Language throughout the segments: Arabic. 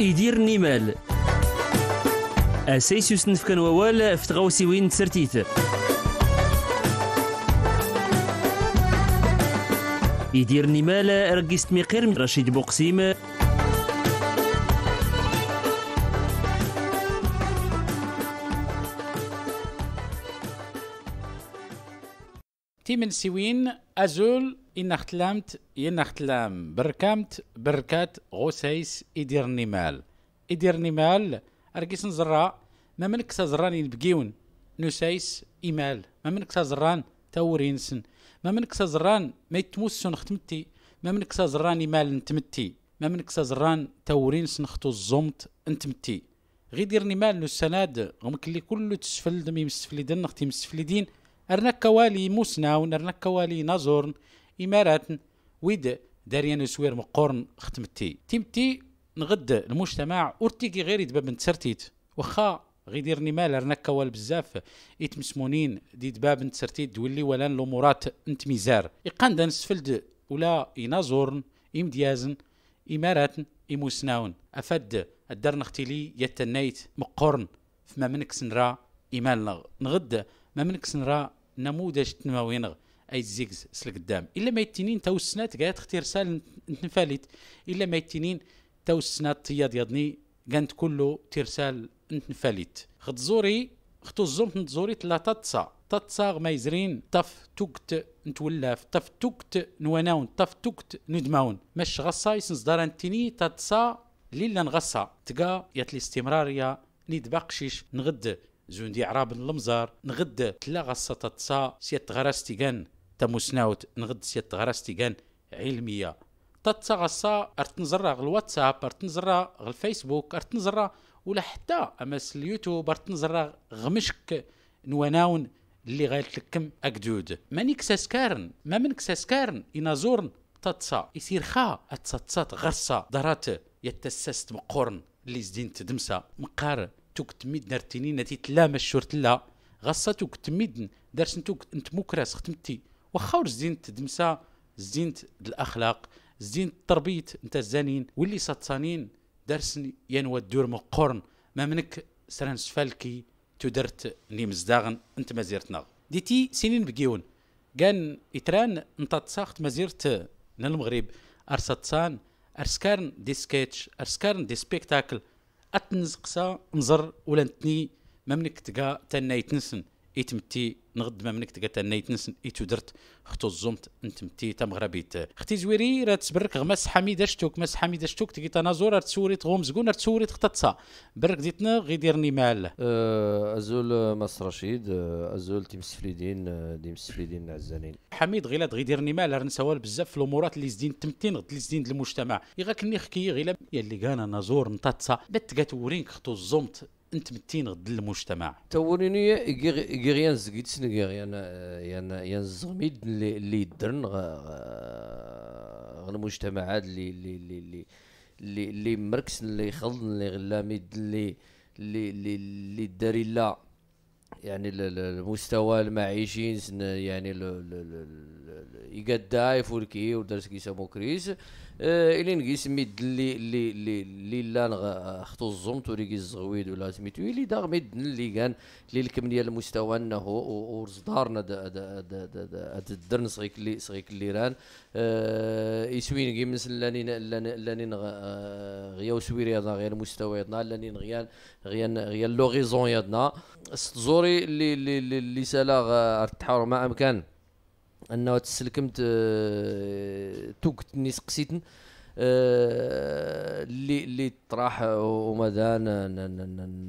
يدير نيمال أسايس يسنف ووال في سيوين تسرتيت يدير نيمال رقيست ميقير رشيد بوقسيم تيمن سيوين أزول إن ختلامت إن ختلام بركامت بركات غوسايس إديرني مال إديرني مال أركيس نزرع ما منك سازران ينبقيون نسيس إمال ما منك زران تورينسن ما منك زران ما يتموسون ختمتي ما منك سازران إمال نتمتي ما منك زران تورينسن ختو الزمت نتمتي غي ديرني مال السناد غمك اللي كله تسفل دمي مستفلدين نختي مستفلدين أرناك كوالي موسناون أرناك كوالي نازورن امارات ويد داريان سوير مقورن ختمتي تيمتي نغد المجتمع ورتيكي غير يدباب نتسرتيت واخا غيديرني مال رنا كوال بزاف يتمسمونين دي دباب نتسرتيت دولي ولا الامورات ميزار يقاندا نسفلد ولا ينازورن يمديازن امارات يموسناون افد الدار نختيلي يتنيت مقرن فما منك سنرا ايمان نغد ما منك سنرا نموذج تنموينغ اي سلك قدام الا ما يتنين تاو السنات قاعد تختي رسال نتنفاليت الا ما يتنين تاو السنات تياد يضني كانت كلو ترسال نتنفاليت خد زوري خطو الزوم نتزوري تلا تاتسا تاتسا ما يزرين طف توكت نتولاف طف توكت نواناون طف توكت ندماون مش غصا داران تيني تاتسا ليلا نغصا تقا يات الاستمرارية نيد باقشيش نغد زون دي عراب المزار نغد تلا غصا تاتسا سيات غراستيغان تموسناوت نغد سيت غراستي كان علميه تتغصا ارتنزرا غل الواتساب ارتنزرا غل الفيسبوك ارتنزرا ولا حتى امس اليوتيوب ارتنزرا غمشك نواناون اللي لكم اكدود ماني كارن ما من كساسكارن زورن تتسا يسير خا اتساتسات غرسا درات يتسست مقورن اللي زدين تدمسا مقار توك تميد نار نتي تيتلا مشورت لا غصا توك تميد دارت نتوك نتموكراس ختمتي واخا زينت دمسا زينت الاخلاق زينت التربيت انت الزانين واللي ساتسانين درسن ينوى الدور مقرن ما منك سرانس فالكي تدرت ني مزداغن انت مزيرتنا ديتي سنين بقيون كان اتران انت تساخت مزيرت للمغرب ارساتسان ارسكارن دي سكيتش ارسكارن دي سبيكتاكل اتنزقسا نزر ولا نتني منك تقا يتنسن يتمتي نغد ما منك تقتا نايت نسن إتو درت ختو الزومت نتمتي تا مغربيت ختي زويري راه تبرك غماس حميده شتوك ماس حميده شتوك تقيتا نازور راه تسوريت غومزكون راه تسوريت خطتسا برك ديتنا غيديرني مال أه، ازول ماس رشيد أه، ازول تيمسفليدين أه، ديمسفليدين عزانين حميد غيلاد غيديرني مال راه نسوال بزاف في الامورات اللي زدين تمتي نغد اللي زدين المجتمع يغا كني خكي يا اللي كان نازور نطاتسا بات تورينك ختو الزومت انت متين غد المجتمع توريني غيريان زكيت سنغير غير يان يان زغميد اللي يدرن درن المجتمعات اللي اللي اللي اللي اللي مركز اللي خلد اللي غلاميد اللي اللي اللي اللي داري لا يعني المستوى المعيشي يعني يقدا يفولكي ودرس كيسمو كريس آه، الين نكي سمي اللي اللي اللي اللي لا خطو الزوم توريكي الزغويد ولا سميتو اللي داغ ميدن اللي كان اللي ديال المستوى انه ورزدارنا هاد الدرن صغيك اللي صغيك اللي ران آه، يسوين كي مثل لانين لانين آه، غياو سويري هذا غير يضنا لانين غيان غيان غيان لوغيزون يضنا ست زوري اللي اللي اللي سالا التحاور ما امكان انه تسلكمت توكت ني سقسيتن اللي اللي طراح ومدان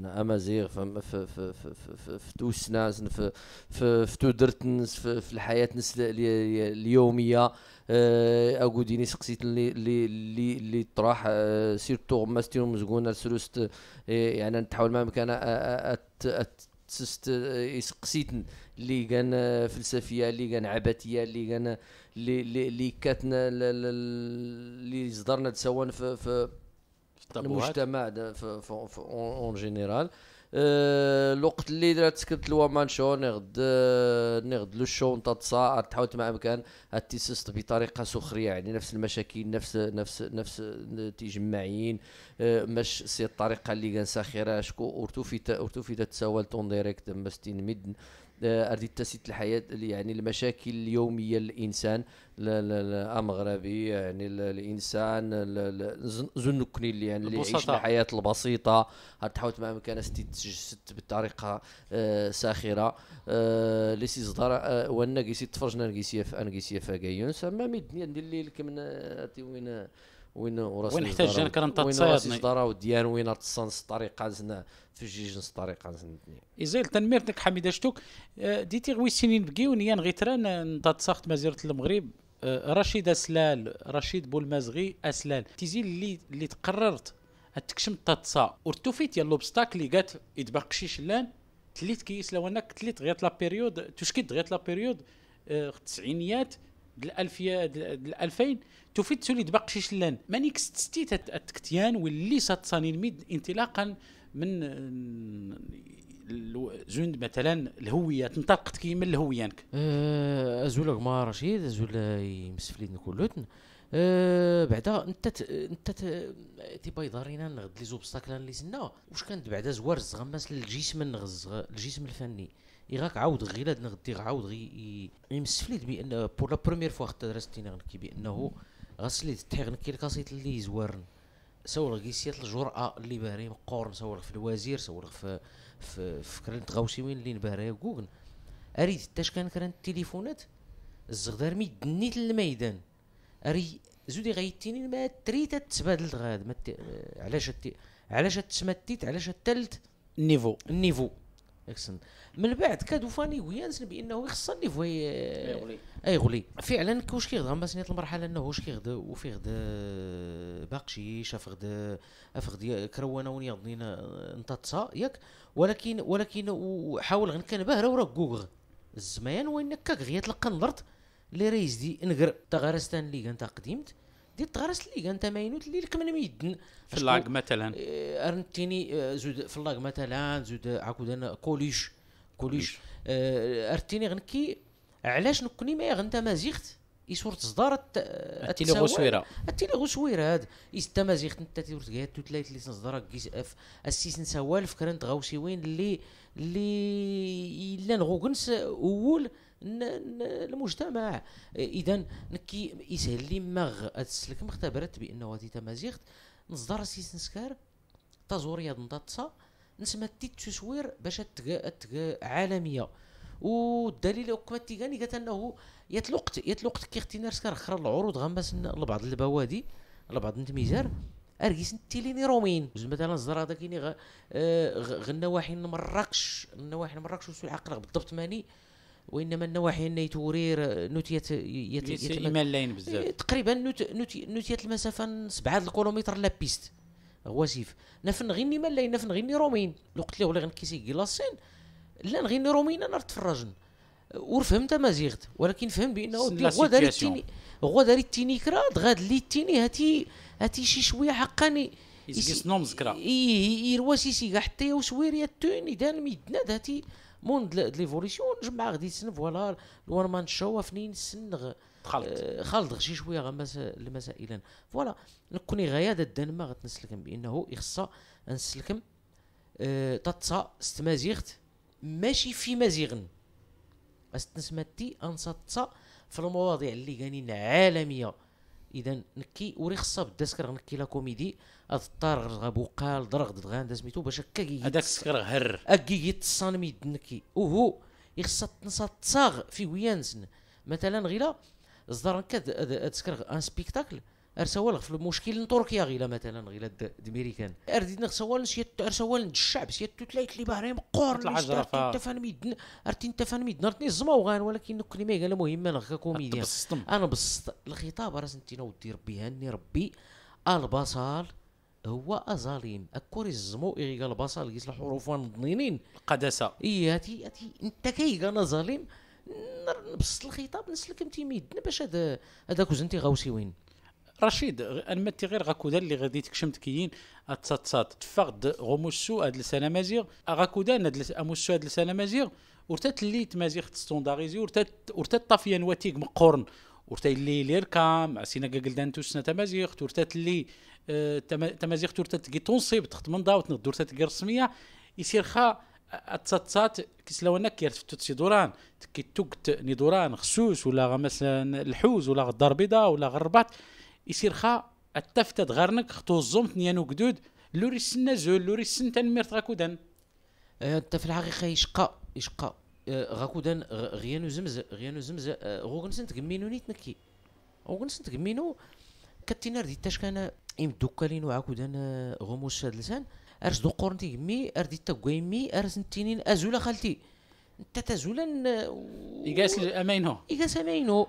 امازيغ في في في في توسناز في في في تودرتنس في, في الحياه نس اليوميه اكو ديني سقسيت اللي اللي اللي اللي طراح سيرتو ماستيون مزقون السلوست يعني نتحاول ما مكان سست يسقسيتن اللي كان فلسفيه اللي كان عبثيه اللي كان اللي اللي كاتنا اللي صدرنا سواء في في المجتمع في اون جينيرال آه، الوقت اللي درات سكبت الوامان شو نغد آه، نغد لو شون تتصاعر تحاول مع مكان التيسست بطريقه سخريه يعني نفس المشاكل نفس نفس نفس تجمعين آه، مش سي الطريقه اللي كان ساخره شكو اورتو في تساوال تون ديريكت مستين مدن آه، تسيت الحياة يعني المشاكل اليومية للإنسان المغربي يعني الانسان زنكني اللي يعني اللي يعيش الحياه البسيطه تحاول مع كان ست بطريقه آه، ساخره آه، لي سيزدار وانا كيسي تفرجنا كيسي في انا في كايون سما ميدني ندير الليل كمن وين وين وراس وين احتاج جانك راه نتا وين راس وديان وين تصنص الطريقه في الجيج نص الطريقه زنا الدنيا تنمير ديك حميده شتوك آه، ديتي غوي سنين بقيون يان غيتران نتا مزيره المغرب آه، رشيد اسلال رشيد بولمازغي اسلال تيزي اللي اللي تقررت تكشم تاتسا ورتوفيت يا لوبستاكل اللي قالت يتبقى شي شلان تليت كيس لو انك تليت غير لا بيريود تشكيت غير لا بيريود التسعينيات آه، الالفيه الالفين تفيد توليد بقشيش لان مانيك ستستيت التكتيان واللي ساتساني الميد انطلاقا من زوند مثلا الهويه تنطلقت كي من الهويه الهويانك أه، ازول ما رشيد ازول يمسفلين كلوتن أه بعدا انت انت تي تيبا يضرينا نغد لي زوبستاكل اللي سنا واش كانت بعدا زوار زغماس للجسم نغز الجسم الفني يغاك عاود غير هاد نغدي عاود غي يمسفلي بان بور لا بروميير فوا درستينا كي بانه غسلي تحيغن كي الكاسيت اللي زوارن سولغ كيسيات الجرأة اللي باري مقورن سولغ في الوزير سولغ في في فكرة تغاوسي وين اللي نباري جوجل اريد تاش كان كرنت التليفونات الزغدار مي دنيت للميدان اري زودي غيتيني ما تريت تبادلت غاد علاش علاش علاش تيت علاش تالت النيفو النيفو اكسن من بعد كادو فاني ويانسن بانه يخص اللي فوي آه، غلي فعلا كوش كيغدا ما سنيت المرحله انه واش كيغدا وفي غدا باقشيش افغد افغد كروانه وني ضنينا نطاطسا ياك ولكن ولكن وحاول كان باهر وراه كوغ الزمان وانك كاك غيا تلقى نظرت لي ريز دي نقر تغارستان ليغا انت قديمت دي تغرس قال انت ماينوت اللي لك من ميدن في اللاغ مثلا آه، ارنتيني آه، زود في اللاغ مثلا زود عاكود آه، انا كوليش كوليش ارنتيني غنكي علاش نكوني ما غنتا مازيخت يصور تصدار التيلي غوسويره التيلي غوسويره هاد يستا مازيخت انت تيورت كاع تلايت اللي تنصدر كيس اف السيسن سوالف كرنت وين اللي اللي الا نغوكنس اول المجتمع اذا نكي يسهل لي مغ تسلك مختبرت بانه هذه تمازيغت نصدر سيس نسكار تازوريا دنطاطسا نسمى تي تشوير باش عالميه والدليل وكمتي كاني قالت انه يا الوقت يا الوقت كي اختينا رسكار خرا العروض غمس لبعض البوادي لبعض التميزار ارجيس تيليني رومين مثلا الزرا هذا كيني غ... آه غ... غ... النواحي مراكش النواحي مراكش وسوق عقرق بالضبط ماني وانما النواحي اللي تورير نوتيات ايمان لاين بزاف تقريبا نوتيات المسافه سبعة الكيلومتر لا بيست غواسيف نفن غيني ما لاين نفن غيني رومين الوقت اللي ليه كيسي غنكيسي كلاصين لا غيني رومين انا تفرجن ورفهمت ما زيغت ولكن فهم بانه هو داري التيني هو داري التيني كرا غاد لي التيني هاتي هاتي شي شويه حقاني يسقس نوم زكرا اي يرواسيسي كاع حتى وشويريا التوني دان ميدنا هاتي موند ليفوليسيون جمع غادي يسن فوالا الوان مان شو فنين سن خالد آه، خالد غشي شويه غمس فوالا نكوني غايه دان ما غتنسلكم بانه يخصا نسلكم تاتسا آه، ست مازيغت ماشي في مزيغن استنسمتي انصتسا في المواضيع اللي كانين عالميه اذا نكي وري خصها بالدسكر نكي لا كوميدي اضطر غاب وقال ضرغ دغان سميتو باش هكا كي هذاك السكر هر اكي يتصان ميدنكي وهو يخصها تنسى تصاغ في ويانسن مثلا غيلا صدر هكا تسكر ان سبيكتاكل ارسوال في المشكل تركيا غيلا مثلا غيلا دميريكان اردينا سوال سيت ارسوال الشعب سيت توتلايت لي باهرين قرن انت فان ميدن ارتي انت فان ميدن ارتي زما وغان ولكن كل ما قال المهم انا غا انا بسط الخطاب راه سنتي ودي ربي هاني ربي البصال هو ازاليم اكو رزمو ايغا البصل غيس الحروف ونضنينين القدسه اي هاتي هاتي انت انا ازاليم نبسط الخطاب نسلك امتي ميدنا باش هذا هذاك وزنتي غاوسي وين رشيد انمتي غير غاكودا اللي غادي تكشم تكيين اتساتسات تفقد غوموسو هاد لسان مازيغ غاكودا هاد اموسو هاد السنه مازيغ ورتات اللي تمازيغ تستوندغيزي ورتات ورتات طافيا نواتيك مقورن ورتات اللي ليركام عسينا كاكلدان توسنا تمازيغ ورتات اللي تمازيغ تورتات كي تنصيب تخدم داوت دورتات كي رسميه يسير خا اتساتسات كيسلاونا كيرتفتو تسي دوران تكي توكت ني دوران خسوس ولا مثلا الحوز ولا الدار البيضاء ولا الرباط يسير خا التفتت غارنك خطو الزومت نيانو قدود لوري سنا زول لوري سن غاكودان أه، انت في الحقيقه يشقى يشقى أه، غاكودان غيانو زمز غيانو زمز أه، غوغن كمينو نيت نكي غوغن كمينو كتينار دي كان ام دوكالين وعاكودان آه، غموش لسان ارس دو قرنتي مي ار ديتا كويمي ارس نتينين ازولا خالتي انت تازولا إيكاس امينو إيكاس امينو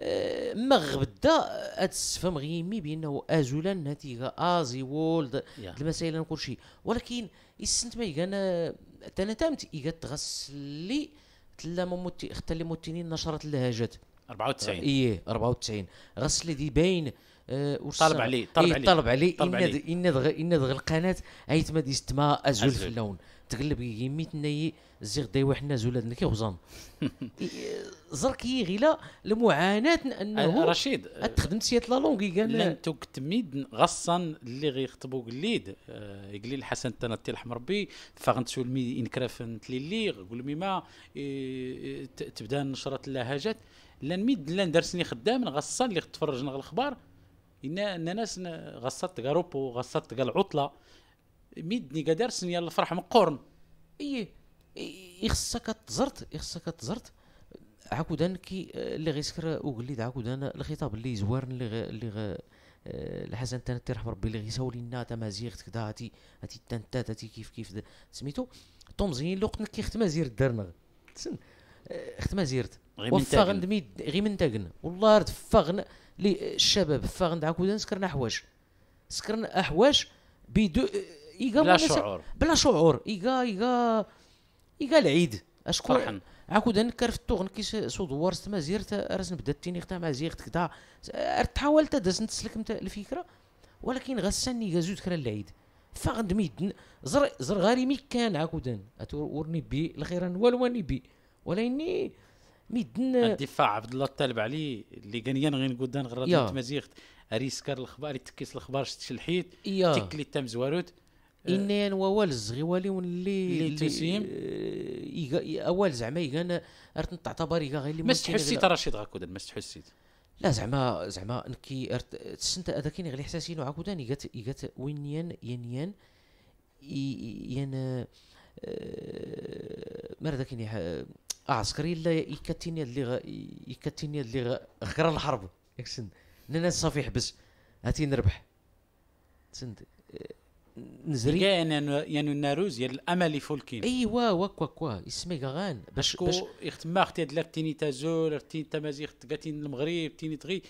آه، ما غبدا هاد السفهم غيمي بانه ازولا نتيجه ازي وولد المسائل كلشي ولكن السنت ما يقان آه، تانا تامت يقات تلا موتي اختلي موتينين نشرت اللهجات 94 ايه 94 غسلي دي باين طلب عليه طلب عليه طلب عليه ان ان دغ القناه عيت ما ديست ما ازول في اللون تقلب يميتنا زيغ دايوا حنا غزان زرك زركي غيلا المعاناه انه آه، رشيد آه، تخدم سيات لا لونغ قال لان توك تميد غصا اللي غيخطبوا قليد آه، قليل الحسن تانا بي مربي فغنتسول مي انكراف لي قول ميما تبدا نشره اللهجات لان ميد لان دارسني خدام غصا اللي تفرجنا الاخبار ان ان ناس غصت روبو غصت عطله ميدني قدرس يلا الفرح مقورن اي يخصك إيه، تزرت يخصك تزرت عاكودا كي اللي غيسكر اوغليد عاكودان الخطاب اللي زوارن اللي غ... اللي غ... آه، الحسن تنت تيرحم ربي اللي غيساولي لنا تمازيغت كدا هاتي هاتي تانتات هاتي كيف كيف سميتو طومزين لوقتنا كي آه، ختما زيرت دارنا ختما زيرت من دمي غير من تاقن والله رد فاغن للشباب فغندعك سكرنا حوايج سكرنا حوايج بدو إيكا بلا شعور بلا شعور إيكا إيكا إيكا العيد أشكون فرحن عاكود نكر في التوغن كيس صدور زيرت راس نبدا تيني مع مازير تكتا تحاول تدس نتسلك مت الفكره ولكن غساني غازوت كرا العيد فغند ميدن زر زر غاري مي كان عاكودن ورني بي الخيران والواني بي اني ميدن الدفاع عبد الله الطالب علي اللي غير غين قدان غرات مزيخت اريسكار الاخبار تكيس الاخبار شتشلحيت تكلي تام زواروت آه، انين ووال الزغيوالي اللي اللي تسيم اول آه، زعما يغان ارت تعتبر يغا غير اللي ما تحسيت رشيد غاكودا ما تحسيت لا زعما زعما نكي ارت تسنت هذا كاين غير احساسي نوع عاكودا يغات يغات وين ين ين ين ين مر عسكري لا يكتيني اللي غ... يكتيني اللي غ... غير الحرب اكسن انا صافي حبس هاتي نربح تسند نزري يعني يعني الناروز يعني الامل فولكين ايوا واك واك وا اسمي غان باش باش اختما اختي هاد لارتيني تازول ارتيني تمازيغ تقاتين المغرب تيني تغي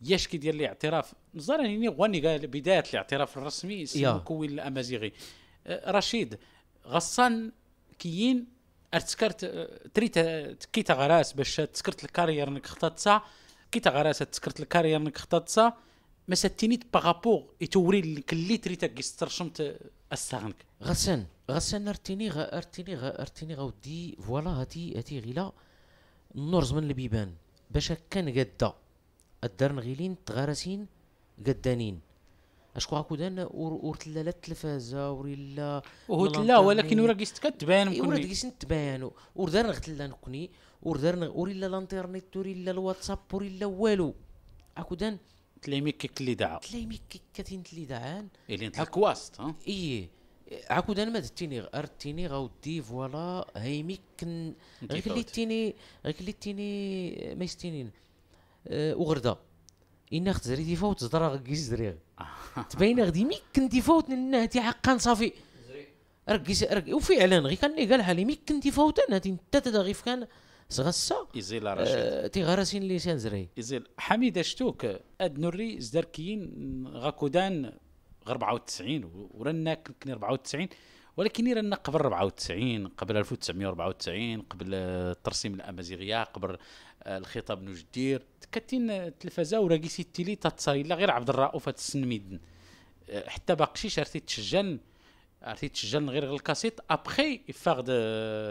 ياش كي ديال الاعتراف نزار يعني غني قال بدايه الاعتراف الرسمي مكون الامازيغي أه، رشيد غصان كيين تسكرت تريت كيتا غراس باش تسكرت الكارير انك خطات صح كيتا غراس تسكرت الكارير انك خطات صح ما ساتينيت باغابوغ يتوري لك اللي تريتا استرشمت استغنك غسان غسان ارتيني غا ارتيني غا ارتيني غاودي فوالا هاتي هاتي غيلا نورز من البيبان باش كان قادا الدرن غيلين تغارسين قدانين اشكون راكو دان ورتلا لا التلفازه وريلا وهتلا ولكن ورا كيس كتبان إيه ورا كيس تبان وردار غتلا نكوني وردار وريلا الانترنيت وريلا الواتساب وريلا والو اكو دان تلايمي كيك اللي دعا تلايمي كيك كاتين اللي دعان اللي نتلاك واسط اي عكو دان ما دتيني ارتيني غاودي فوالا هيميك كن غير كليتيني غير كليتيني ما يستينين أه وغرده إنا خت زري تيفوت زدرا غكي زريغ آه. تباين غدي مي كنت تيفوت تي تيعقان صافي ركي ركي وفعلا غي كان قال حالي مي كنت تيفوت أنا تنتا غيف كان صغصا يزيل آه، تي غارسين لي سان زري يزيل حميد شتوك اد نوري زدركيين غاكودان غاكودان 94 ورنا كن 94 ولكن رانا قبل 94 قبل 1994 قبل الترسيم الامازيغيه قبل الخطاب نجدير جدير تكتين التلفازه وراكيسي التيلي تتصايلا غير عبد الرؤوف تسنميدن أه، حتى باقشيش عرفتي تشجن عرفتي تشجن غير غير الكاسيت ابخي فاغد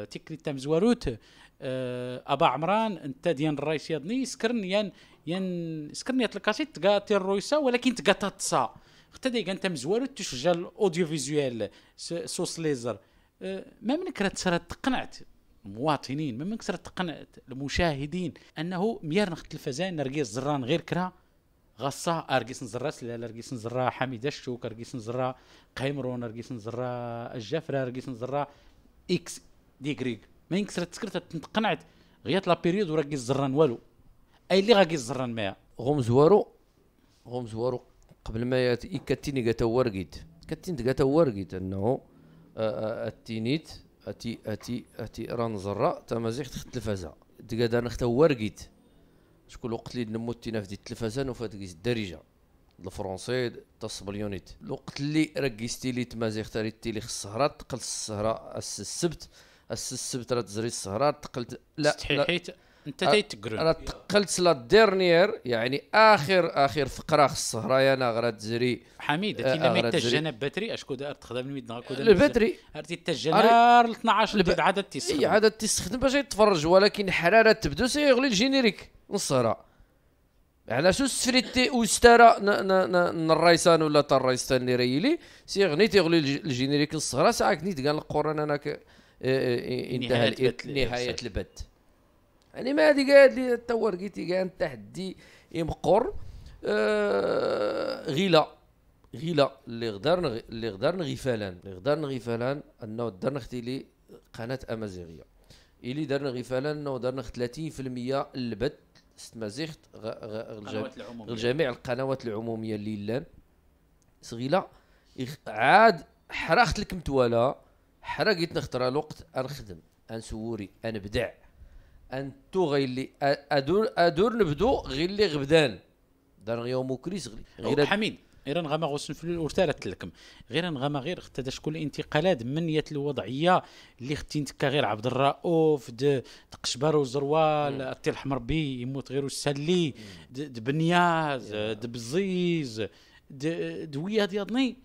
تيكري تام زواروت أه، ابا عمران انت ديال الرئيس يضني يسكرن يان يان سكرني الكاسيت تقا تيرويسا ولكن تقا تاتسا حتى ديك انت مزواروت تشجن الاوديو فيزوال سوس ليزر ما منك راه تقنعت المواطنين من كثر تقنع المشاهدين انه ميار نخت التلفزه نرقيس زران غير كرا غصة ارقيس نزرا سلال ارقيس نزرا حميده الشوك ارقيس نزرا قيمرون ارقيس نزرا الجافره ارقيس نزرا اكس كريك ما ينكسر تسكرت تقنعت غيات لا بيريود وراقيس زران والو اي اللي غاقيس زران ما غوم زوارو غوم زوارو قبل ما ياتي هو قاتا ورقيت كاتين هو ورقيت انه آه، آه، التينيت اتي اتي اتي ران زرا تمازيغ تخت التلفازه تقاد انا ختو ورقيت شكون الوقت اللي نموت تينا في دي التلفازه نوفات الدارجه الفرونسي اليونيت الوقت اللي ركزتي لي تمازيغ تاري تيلي السهره تقل السهره اس السبت اس السبت راه تزري السهره تقل لا, لا انت تيتقرن راه تقلت لا ديرنيير يعني اخر اخر فقره خص انا غرا تجري حميد كاين آه، ما يتجنا باتري اشكون دار تخدم الميدنا كود الباتري عرفتي تجنا 12 الب... عدد تيستخدم اي عدد تيستخدم باش يتفرج ولكن حراره تبدو سيغلي الجينيريك نصرا على يعني شو سفريتي وستارا الريسان ولا تا الريسان اللي ريلي سيغني تيغلي الجينيريك نصرا ساعه كنيت قال القران اناك آه، آه، انتهى نهايه البث يعني ما هذه لي اللي توا لقيتي كاع التحدي يمقر آه غيله غيله اللي غدار اللي غدار غفالان اللي غدار غفالان انه درنا اختي لي قناه امازيغيه اللي درنا غفالان انه درنا 30% البث استمازيغت جميع القنوات العموميه اللي لان صغيله عاد حرقت لك متوالا حرقت نختار الوقت انخدم انسوري انبدع ان تو غير اللي ادور ادور نبدو اللي غبدان دار يوم كريس غير حميد غير نغما في ورتارت لكم غير نغما غير اختدا شكون الانتقالات يات الوضعيه اللي ختين تكا غير عبد الرؤوف تقشبر وزروال اتي الحمر بي يموت غير السلي دبنياز دبزيز دويا دياضني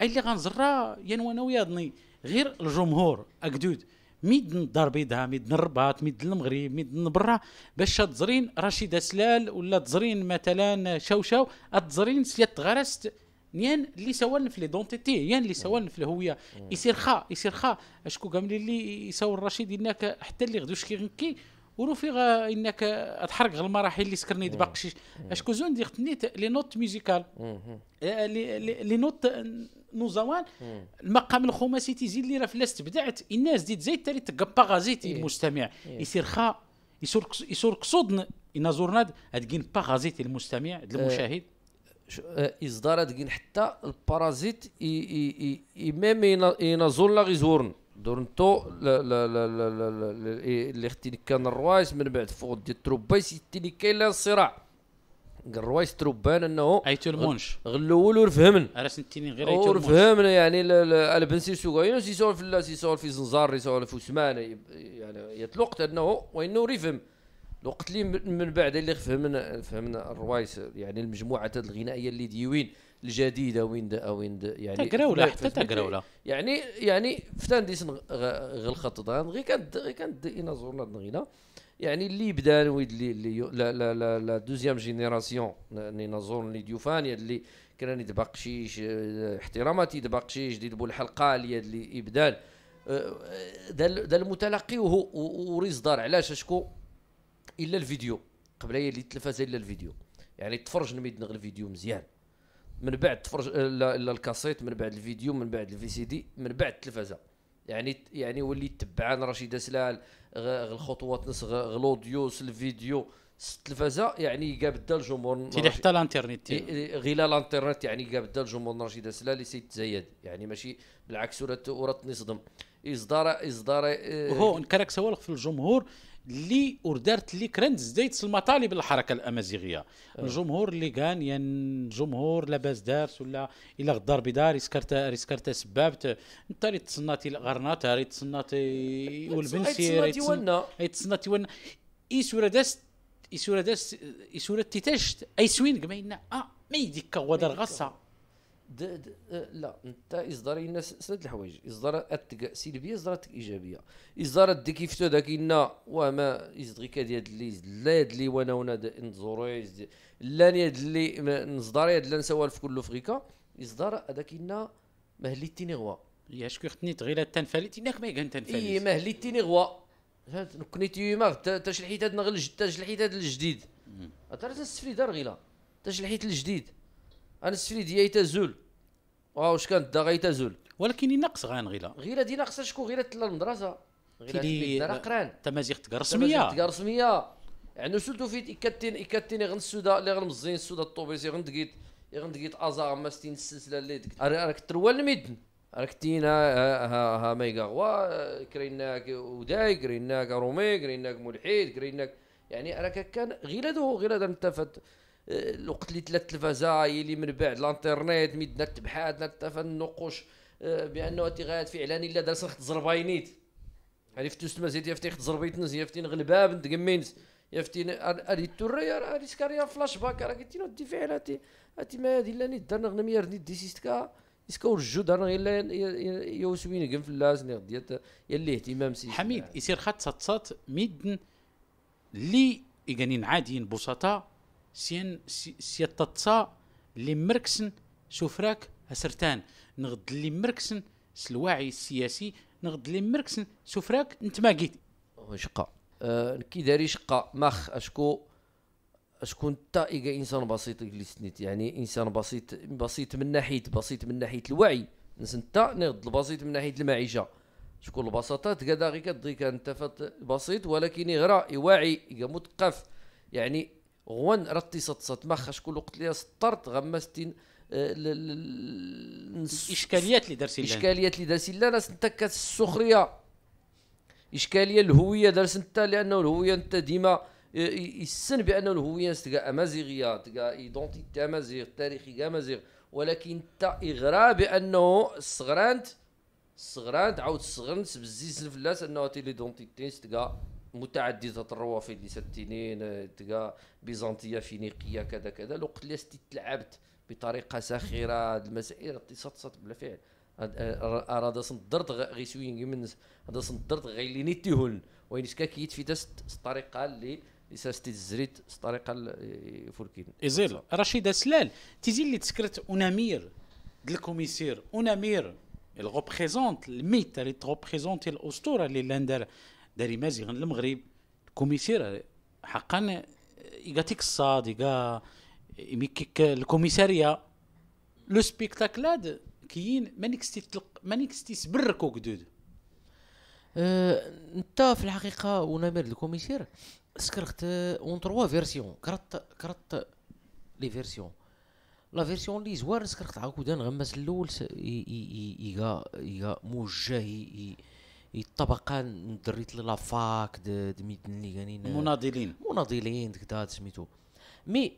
اي اللي غنزرى يا نوانا وياضني غير الجمهور اكدود ميد الدار البيضاء ميد الرباط ميد المغرب ميد برا باش تزرين رشيدة سلال ولا تزرين مثلا شوشو تزرين سيات غرست نيان اللي سوالنا في ليدونتيتي نيان اللي سوالنا في الهويه يصير خا يصير خا اشكو قام اللي يساور الرشيد انك حتى اللي غدوش كي غنكي وروفي انك تحرق المراحل اللي سكرني دبا اشكو زون دي ختنيت لي نوت ميوزيكال آه، لي نوت نوزوان المقام الخماسي تيزيد اللي راه فلاس تبدعت الناس دي زيت تاري تقبا غازيتي إيه. المستمع يسير إيه. خا يسور يسور قصودن ينازورنا هادكين با غازيتي المستمع المشاهد آه، آه، اصدار هادكين حتى البارازيت امام لا غيزورن دورنتو اللي إيه، ختيني كان الرايس من بعد فوق ديال التروبايس تيني كاين الصراع قال روايس تروبان انه ايتو المونش غلول ورفهمن راس سنتيني غير ايتو المونش ورفهمن يعني البن سي سول في سي سول في زنزار سي سول في عثمان يعني يتلوقت انه وانه ريفم الوقت اللي من بعد اللي فهمنا فهمنا الروايس يعني المجموعه الغنائيه اللي ديوين الجديده وين وين يعني تقراولا حتى تقراولا يعني يعني فتان ديس غلخط دان غير كانت غير كانت انا زورنا دغينا يعني اللي بدا ويد اللي لا لا لا لا دوزيام جينيراسيون نينا زورن اللي ديوفانيا اللي كان يدبق دباقشيش آه، احترامات دباقشيش شيش ديال الحلقه اللي ابدال ذا آه، المتلقي آه، وهو وريز دار علاش اشكو الا الفيديو قبل هي اللي تلفاز الا الفيديو يعني تفرج نميد الفيديو مزيان من بعد تفرج الكاسيت من بعد الفيديو من بعد الفي سي دي من بعد التلفازه يعني يعني وليت تبعان رشيده سلال الخطوات نص غلوديو الفيديو التلفازه يعني قابدا الجمهور تيدي حتى الانترنت غير الانترنت يعني قابدا الجمهور رشيد سلال اللي سيتزايد يعني ماشي بالعكس ورات نصدم اصدار اصدار هو نكرك سوالك في الجمهور اللي وردارت اللي كرنت زدايت المطالب الحركه الامازيغيه الجمهور آه. اللي كان يا الجمهور لاباس دارت ولا الا غدار بدار ريسكارتا ريسكارتا سبابت انت اللي تصناتي الغرناطه اللي تصناتي اللي تصناتي ولنا يسورا داس يسورا داس يسورا تيتاش اي سوين كما اه ما يديك هو غصه د د أه، لا انت اصدار الناس ثلاث الحوايج اصدارات سلبيه اصدارات ايجابيه اصدارات دي يفتو داك ان وما يزدغي كاد يد اللي لا يد اللي وانا وانا نزورو لا يد اللي نصدر يد لا نسوال في كل افريكا اصدار هذاك ينا مهلي غوا يا شكو ختني تغيلا تنفاليت انك ما يقان تنفاليت اي مهلي غوا كنيتي يما تاش الحيتات نغل تاش هاد الجديد ترى تسفري دار غيلا تاش الحيت الجديد انا السفليديه يتزول واش كان دا غيتزول ولكن ناقص غان غيلا غيلا دي ناقصه شكون غيلا تلا المدرسه غيلا تلا قران تمازيغ تكا رسميه تكا رسميه يعني سلتو فيت اكاتين اكاتين غن السودا اللي غنمزين السودا الطوبيس غن دقيت ازار ما ستين السلسله اللي راك تروال الميدن راك تينا ها ها, ها ميغا كريناك وداي كريناك رومي كريناك ملحد كريناك يعني راك كان غير هذا غير هذا آه، الوقت اللي تلا التلفازه هي اللي من بعد الانترنت مدنا التبحات نتفا النقوش آه، بانه تيغاد فعلا الا دارس نخت زرباينيت عرفت تست مازال يفتي خت يا يفتي غلباب نتقمينس يفتي اري توري اري سكاريا فلاش باك راه قلت له فعلا تي ما هادي لا ني درنا غنمي يرني دي سيستكا اسكو ورجو درنا غير يوسوين كم في ني ديال يلي اهتمام سي حميد يسير خط تصات ميدن لي يقانين عاديين بسطاء سي سيطتصا لي مركسن سفراك أسرتان نغد لي مركسن سلواعي السياسي نغد لي مركسن سفراك نتماقيت شقة أه، كي داري شقة ماخ أشكو اشكون تا انسان بسيط اللي سنيت يعني انسان بسيط بسيط من ناحيه بسيط من ناحيه الوعي نسن انت نغد البسيط من ناحيه المعيشه شكون البساطه كذا غير كتضيك انت فات بسيط ولكن يغرى يواعي يقا مثقف يعني غوان رتي ما مخا شكون قلت لي سطرت ال آه، الاشكاليات اللي دارسي لنا الاشكاليات اللي دارسي لنا انت السخريه اشكاليه الهويه دارس انت لانه الهويه انت ديما آه، يسن بانه الهويه تلقى امازيغيه تلقى ايدونتيتي امازيغ تاريخي امازيغ ولكن انت اغرى بانه صغرانت صغرانت عاود صغرنت بزيز الفلاس انه ليدونتيتي تلقى متعدده الروافد ستينين تلقى بيزنطيه فينيقيه كذا كذا الوقت اللي تلعبت بطريقه ساخره هاد المسائل آه، تصات بالفعل اراد آه، صندرت غي سوين من هذا صندرت غي لي نيتيهن وين كيت في دست الطريقه اللي ستي الزريت الطريقه آه، فولكين ازيل رشيد سلال تيزي اللي تسكرت أنامير الكوميسير أنامير الغوبريزونت الميت اللي تغوبريزونتي الاسطوره اللي لاندر داري مازي غن المغرب الكوميسير حقا يقاتيك الصاد يقا يميكيك الكوميساريه لو سبيكتاكلاد كاين مانيك تلق مانيك تيسبرك وكدود انت أه، في الحقيقه ونمر الكوميسير سكرت اون تروا فيرسيون كرت كرت لي فيرسيون لا فيرسيون اللي زوار سكرت عاكودان غمس الاول يقا يقا موجه الطبقه دريت لي لافاك ميدن لي يعني مناضلين مناضلين داك سميتو مي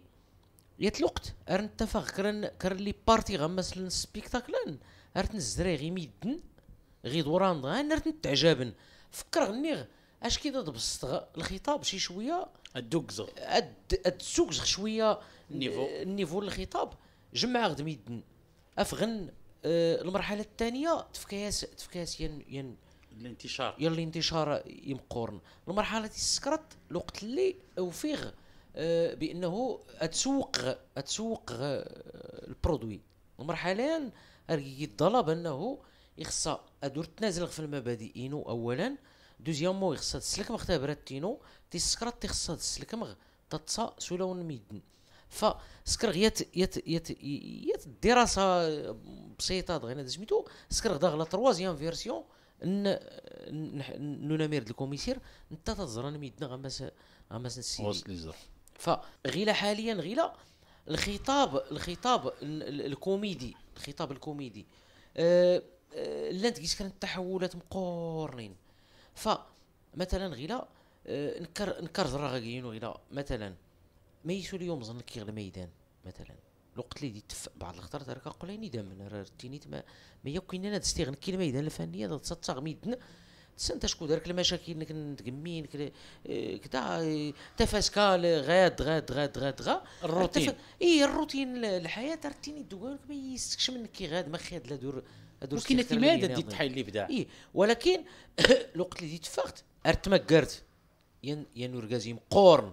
يا الوقت ار نتفق كرن كرن لي بارتي غمس السبيكتاكلان ار تنزري غي ميدن غي دوران غير ار تنتعجبن فكر غني اش كي تبسط الخطاب شي شويه الدوكز أد شويه النيفو النيفو الخطاب جمع غد ميدن افغن آه، المرحله الثانيه تفكاس تفكاس ين ين الانتشار يا الانتشار يمقورن المرحله دي سكرت الوقت اللي اوفيغ آه، بانه اتسوق اتسوق آه، البرودوي المرحله اركي الطلب انه يخصها ادور تنازل في المبادئ اينو اولا دوزيامو يخصها تسلك مختبرات تينو تيسكرات تيخصها تسلك مغ تتصا سولون ميدن فسكر يات يات يات يات الدراسه بسيطه دغينا سميتو سكر غدا غلا تروازيام فيرسيون ان نونامير الكوميسير انت تزر انا ميدنا غماس غماس نسيني فغيلا حاليا غيلا الخطاب الخطاب الكوميدي الخطاب الكوميدي أه أه لا كانت تحولات مقورنين ف مثلا غيلا أه، نكر نكر زرا غيلا مثلا ما ميسو اليوم غير الميدان مثلا الوقت اللي تف بعض الخطرات راك نقول يعني دائما راه تما ما ما كاين انا تستغن كي الميدان الفنيه تتغ تغميدنا تسنت شكون دارك المشاكل انك نتقمين كدا إيه، إيه، تفاسكال غاد غاد غاد غاد غا الروتين اي الروتين الحياه رتيني دوك ما يستكش منك كي غاد ما خياد لا دور دور كاين اعتماد دي التحيل اللي بدا اي ولكن الوقت اللي تفخت ارتمكرت يا يا نورغازيم قورن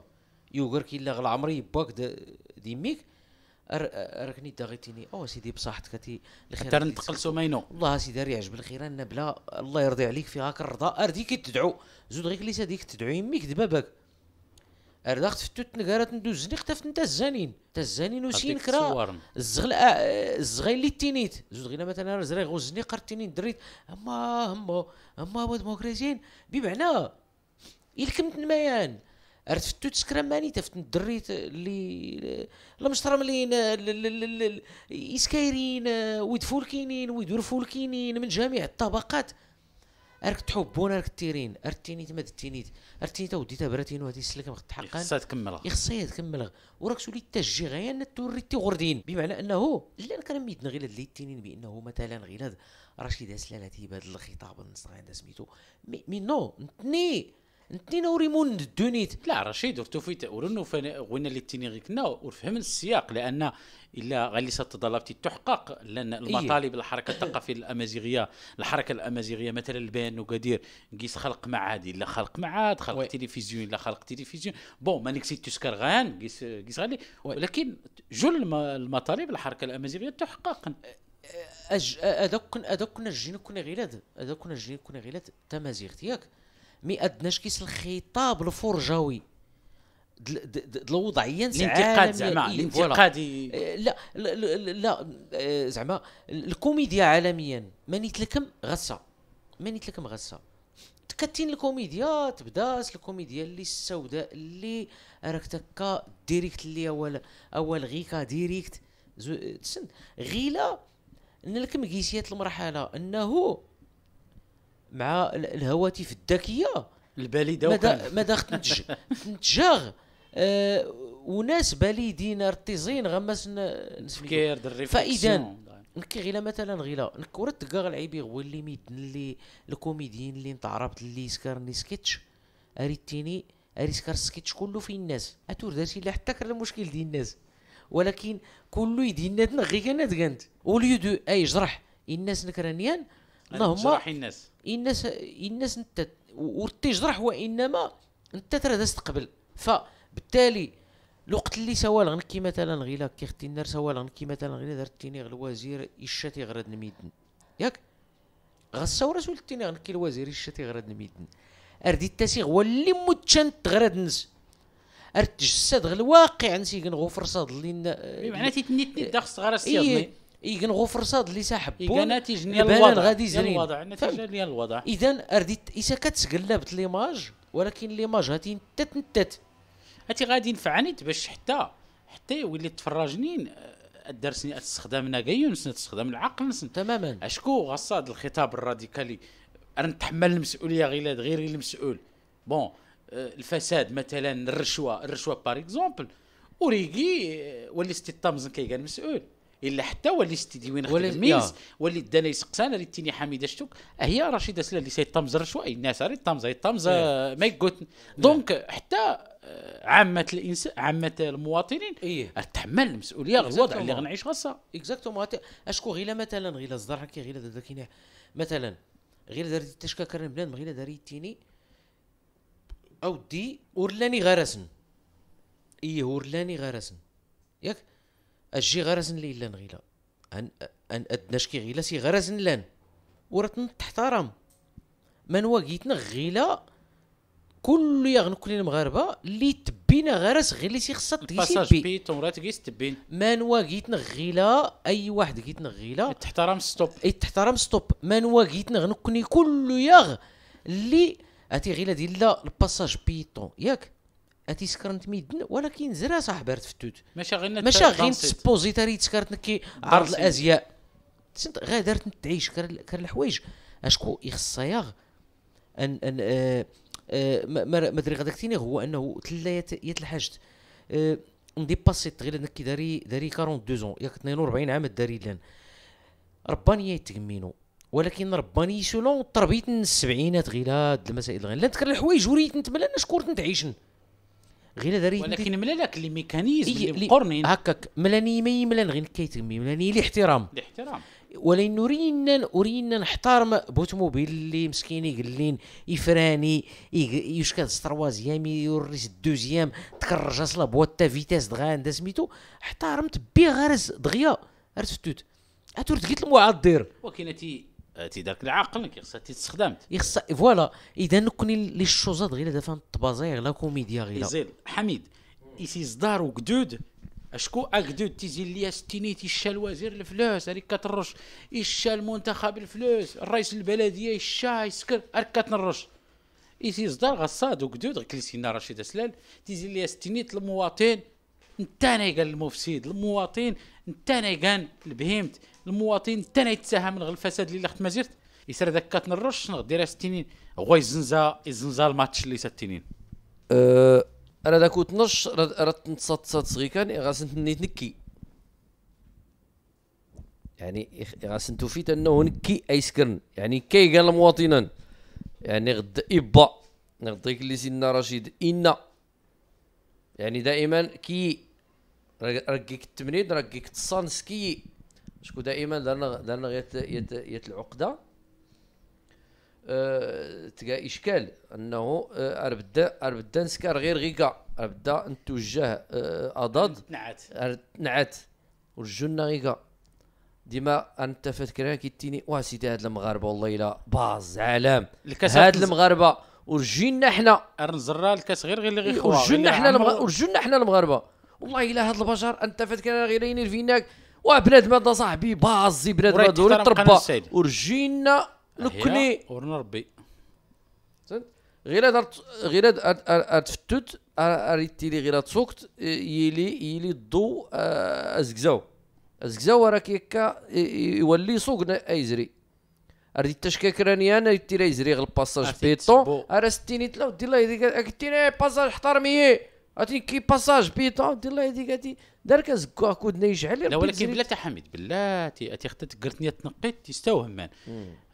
يوغر كي لا غلا عمري باك ديميك دي ركني غيتيني او سيدي بصحتك تي الخير تر نتقل سمينو والله سيدي راه يعجب الخير انا بلا الله يرضي عليك في هاك الرضا اردي كي تدعو زود غير كليسه ديك تدعو يميك دبابك في التوت تنكارات ندوز زني اختفت انت الزانين انت الزانين وسين كرا الزغل آه، الزغي اللي تينيت زود غير مثلا زري غوزني قرت تينين دريت اما هما هما هو ديموكراسيين بمعنى الكمت نمايان عرفتو تسكرا ماني تفتن دريت اللي المشطرملين الاسكايرين ويد فولكينين ويدور فولكينين من جميع الطبقات ارك تحبون ارك تيرين ارتينيت ما تينيت ارتينيت وديتها براتين وهادي السلك غتحقن حقا خصها تكمل خصها تكمل وراك سولي تجي غيان توريتي غردين بمعنى انه لا كنميدن غير لي تينين بانه مثلا غير هاد رشيد اسلان هاد الخطاب نص غير سميتو مي, مي نو نتني نتينا وريمون دونيت لا رشيد ورتوفيت ورنو وين اللي تيني غير كنا ورفهم السياق لان الا غالي التطلبات تحقق لان إيه. المطالب الحركه الثقافيه الامازيغيه الحركه الامازيغيه مثلا البيان وقدير نقيس خلق معاد الا خلق معاد خلق وي. تلفزيون الا خلق تلفزيون بون مانيك سي تسكر غان قيس قيس غالي ولكن جل المطالب الحركه الامازيغيه تحقق اج هذوك كنا جينا كنا غيلاد هذوك كنا جينا كنا غيلاد تمازيغ ياك مئة كيس الخطاب الفرجوي الوضعيه نتاع الانتقاد زعما إيه، الانتقاد إيه، لا لا لا إيه، زعما الكوميديا عالميا مانيت لكم غسه مانيت لكم غسه تكتين الكوميديا تبدا الكوميديا اللي السوداء اللي راك تكا ديريكت اللي اول اول غيكا ديريكت تسن غيلا ان لكم قيسيات المرحله انه مع الهواتف الذكيه البليده ماذا ماذا تنتج آه، وناس بليدين ارتيزين غمس نسفلي فاذا نكي غير مثلا غير نكورت كاع العيبي هو اللي ميدن اللي الكوميديين اللي نتعربت اللي سكرني سكيتش اريتيني اريسكار سكتش كله في الناس اتور دارتي لا حتى كر المشكل ديال الناس ولكن كله يدينا غير كانت كانت اوليو دو اي جرح الناس نكرانيان لا هما الناس الناس الناس انت والتجرح وانما انت ترى دازت قبل فبالتالي الوقت اللي سوال غنكي مثلا غيلا كي ختي النار سوال غنكي مثلا غيلا درت تيني الوزير يشاتي غرد نميدن ياك غساو رسول غنكي الوزير يشاتي غرد نميدن اردي التاسيغ اللي متشان تغرد نس ارتجسد الساد الواقع نسي غنغوفر صاد اللي معناتها تيتني تني داخل صغار السياسي إيه. غو فرصاد اللي ساحب ايغن نتيجه ديال الوضع غادي يزرين الوضع نتيجه ديال الوضع اذا ارديت اذا كتقلبت ليماج ولكن ليماج غادي نتت نتت هاتي غادي ينفعني باش حتى حتى يولي تفرجني الدرس آه، استخدام ناقيون استخدام العقل تماما اشكو غصاد الخطاب الراديكالي انا نتحمل المسؤوليه غير غير المسؤول بون آه، الفساد مثلا الرشوه الرشوه باريكزومبل اكزومبل آه، ولي ستي طامزن كيقال مسؤول الا حتى ولي استديوين ولي ميز ولي دانا يسقسانا اللي تيني حميده شتوك هي رشيده سلا اللي طمزر شوي الناس راهي تمزر تمزر ما يقوت دونك حتى آه، عامه الانسان عامه المواطنين إيه؟ تحمل المسؤوليه الوضع اللي غنعيش غصه اكزاكتومون اشكو غير مثلا غير الزرع كي غير داك مثلا غير تشكا كرم بلاد غير داري تيني او دي ورلاني غرسن اي ورلاني غرسن ياك اجي غرزن لان غيلا ان ان كي غيلا سي غرزن لان ورتن تحترم من واقيتنا غيلا كل يغن كل المغاربه اللي تبينا غرس غير اللي سيخصها تيسي بي تمرات تقيس تبين مانوا كيت غيلا اي واحد كيت غيلا تحترم ستوب تحترم ستوب مانوا كيت نغنكني كل يغ اللي هاتي غيلا ديال لا الباساج بيتون ياك اتي سكرنت ميدن ولكن زرا صاحبي رتفتوت ماشي غير ماشي غير سبوزيتاري تاري نكي عرض الازياء غير دارت نتعيش كر الحوايج اشكو يخص ياغ ان ان آه, آه، ما ادري غادا تيني هو انه تلا يات الحاجت آه نديباسي غير نكي داري داري 42 زون ياك 42 عام داري لان رباني يتكمينو ولكن رباني سولون تربيت السبعينات غير هاد المسائل غير لا تكر الحوايج وريت نتمنى شكون كنت عايشن غير هذا ولكن ملاك لي ميكانيزم إيه، اللي مقرنين هكاك ملاني ما يملان غير كيتمي ملاني الاحترام الاحترام ولكن ورينا ورينا نحترم بوتموبيل اللي مسكين يقلين يفراني يشكا ستروازيام يوريس الدوزيام تكرج اصلا بواتا فيتاس دغان دا سميتو احترمت بغرز دغيا عرفتو اتورت قلت المعذر وكاين تي تي العقل خصها تستخدم يخص فوالا اذا نكوني لي شوزات غير دافا الطبازير لا كوميديا غير زين حميد يسي صدارو قدود اشكو اكدود تيزي الياس تينيتي الشا الوزير الفلوس هذيك كترش الشا المنتخب الفلوس الرئيس البلديه الشا يسكر هذيك كتنرش يسي صدار غصاد وكدود كليسينا رشيد اسلال تيزي الياس تينيت المواطن انا قال المفسد المواطن انا قال البهيمت المواطن حتى انا يتساهم من الفساد اللي خت مازرت يسرى ذاك كتنرش شنو غدير التنين هو يزنزا يزنزا الماتش اللي ساتنين أه انا داك وتنش راه تصاد صغي كان غاسنتني تنكي يعني غاسن فيت انه نكي ايسكرن يعني كي قال المواطنين يعني غدا ابا نغديك اللي سيدنا رشيد ان يعني دائما كي رقيك التمرين رقيك التصانس كي شكون دائما دارنا دارنا يت يت يت العقده أه تلقى اشكال انه آه، اربدا اربدا نسكر غير غيكا اربدا نتوجه آه، اضاد تنعت تنعت ورجلنا غيكا ديما انت فاكرها كيتيني واه سيدي هاد المغاربه والله الا باز عالم هاد المغاربه ورجينا حنا الزرا الكاس غير غير اللي غير ورجلنا حنا ورجلنا حنا المغاربه والله الا هاد البشر انت فاكرها غير ينير فيناك وبنادم هذا صاحبي بازي بنادم هذا وري تربى ورجينا نكني ورنربي غير درت غير هذا تفتت ريتي لي غير تسوكت آه، يلي يلي الضو آه، ازكزاو ازكزاو راك يكا يولي سوق ايزري ريت تشكاك راني انا ريتي لا يزري غير الباساج بيطون ارا ستيني تلا ودي الله يديك اكتي باساج احترميه عطيني كي باساج بيطون دير الله هذيك هادي دارك زكوه كودنا يشعل لا ولكن بلا حميد بلاتي اتي خدت قرتني تنقيت تيستوهم مان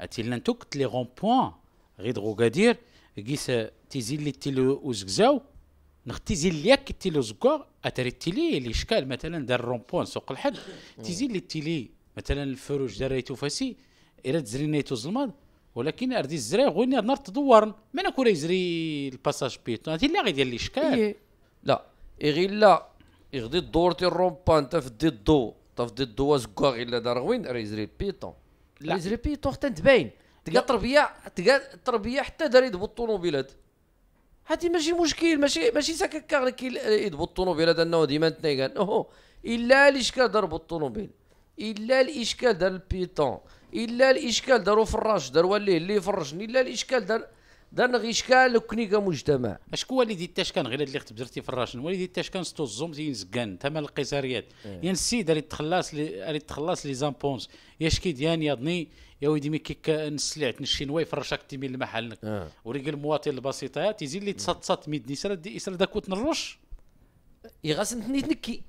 اتي لان توكت لي غون بوان غير غوكادير كيس تيزيد لي تيلو وزكزاو لي لياك تيلو زكور اتري تيلي اللي شكال مثلا دار رون بوان سوق الحد تيزيد لي تيلي مثلا الفروج داريتو فاسي الا تزرينيتو زلمان ولكن اردي الزراير غويني نار تدورن ما انا كوري يزري الباساج بيتون هذه اللي ديال لي شكال غير لا يغدي الدور تي الرومبا انت فدي الضو تفدي الضو زكا غير لا غوين راه يزري بيتون لا يزري بيتون حتى تباين تلقى التربيه تلقى التربيه حتى دار يضبط الطوموبيلات هادي ماشي مشكل ماشي ماشي ساك هكا يضبط الطوموبيلات انه ديما تنيغان اوهو الا الاشكال ضرب الطوموبيل الا الاشكال دار البيطون الا الاشكال دارو فراش دار وليه اللي يفرجني الا الاشكال دار غير اشكال لو كني كمجتمع اشكو والدي كان غير اللي اختبزرتي في الراشن والدي كان ستو الزوم زين زكان تما القيصريات إيه. يا السيد اللي تخلص اللي تخلص لي زامبونس يا شكي ديان ضني يا ويدي مي كيك نسلعت نواي فرشاك تيمي المحل آه. وريق المواطن البسيطه تيزي اللي تصطصط إيه. ميدني سرا دي داكوت نرش يغاسنتني تنكي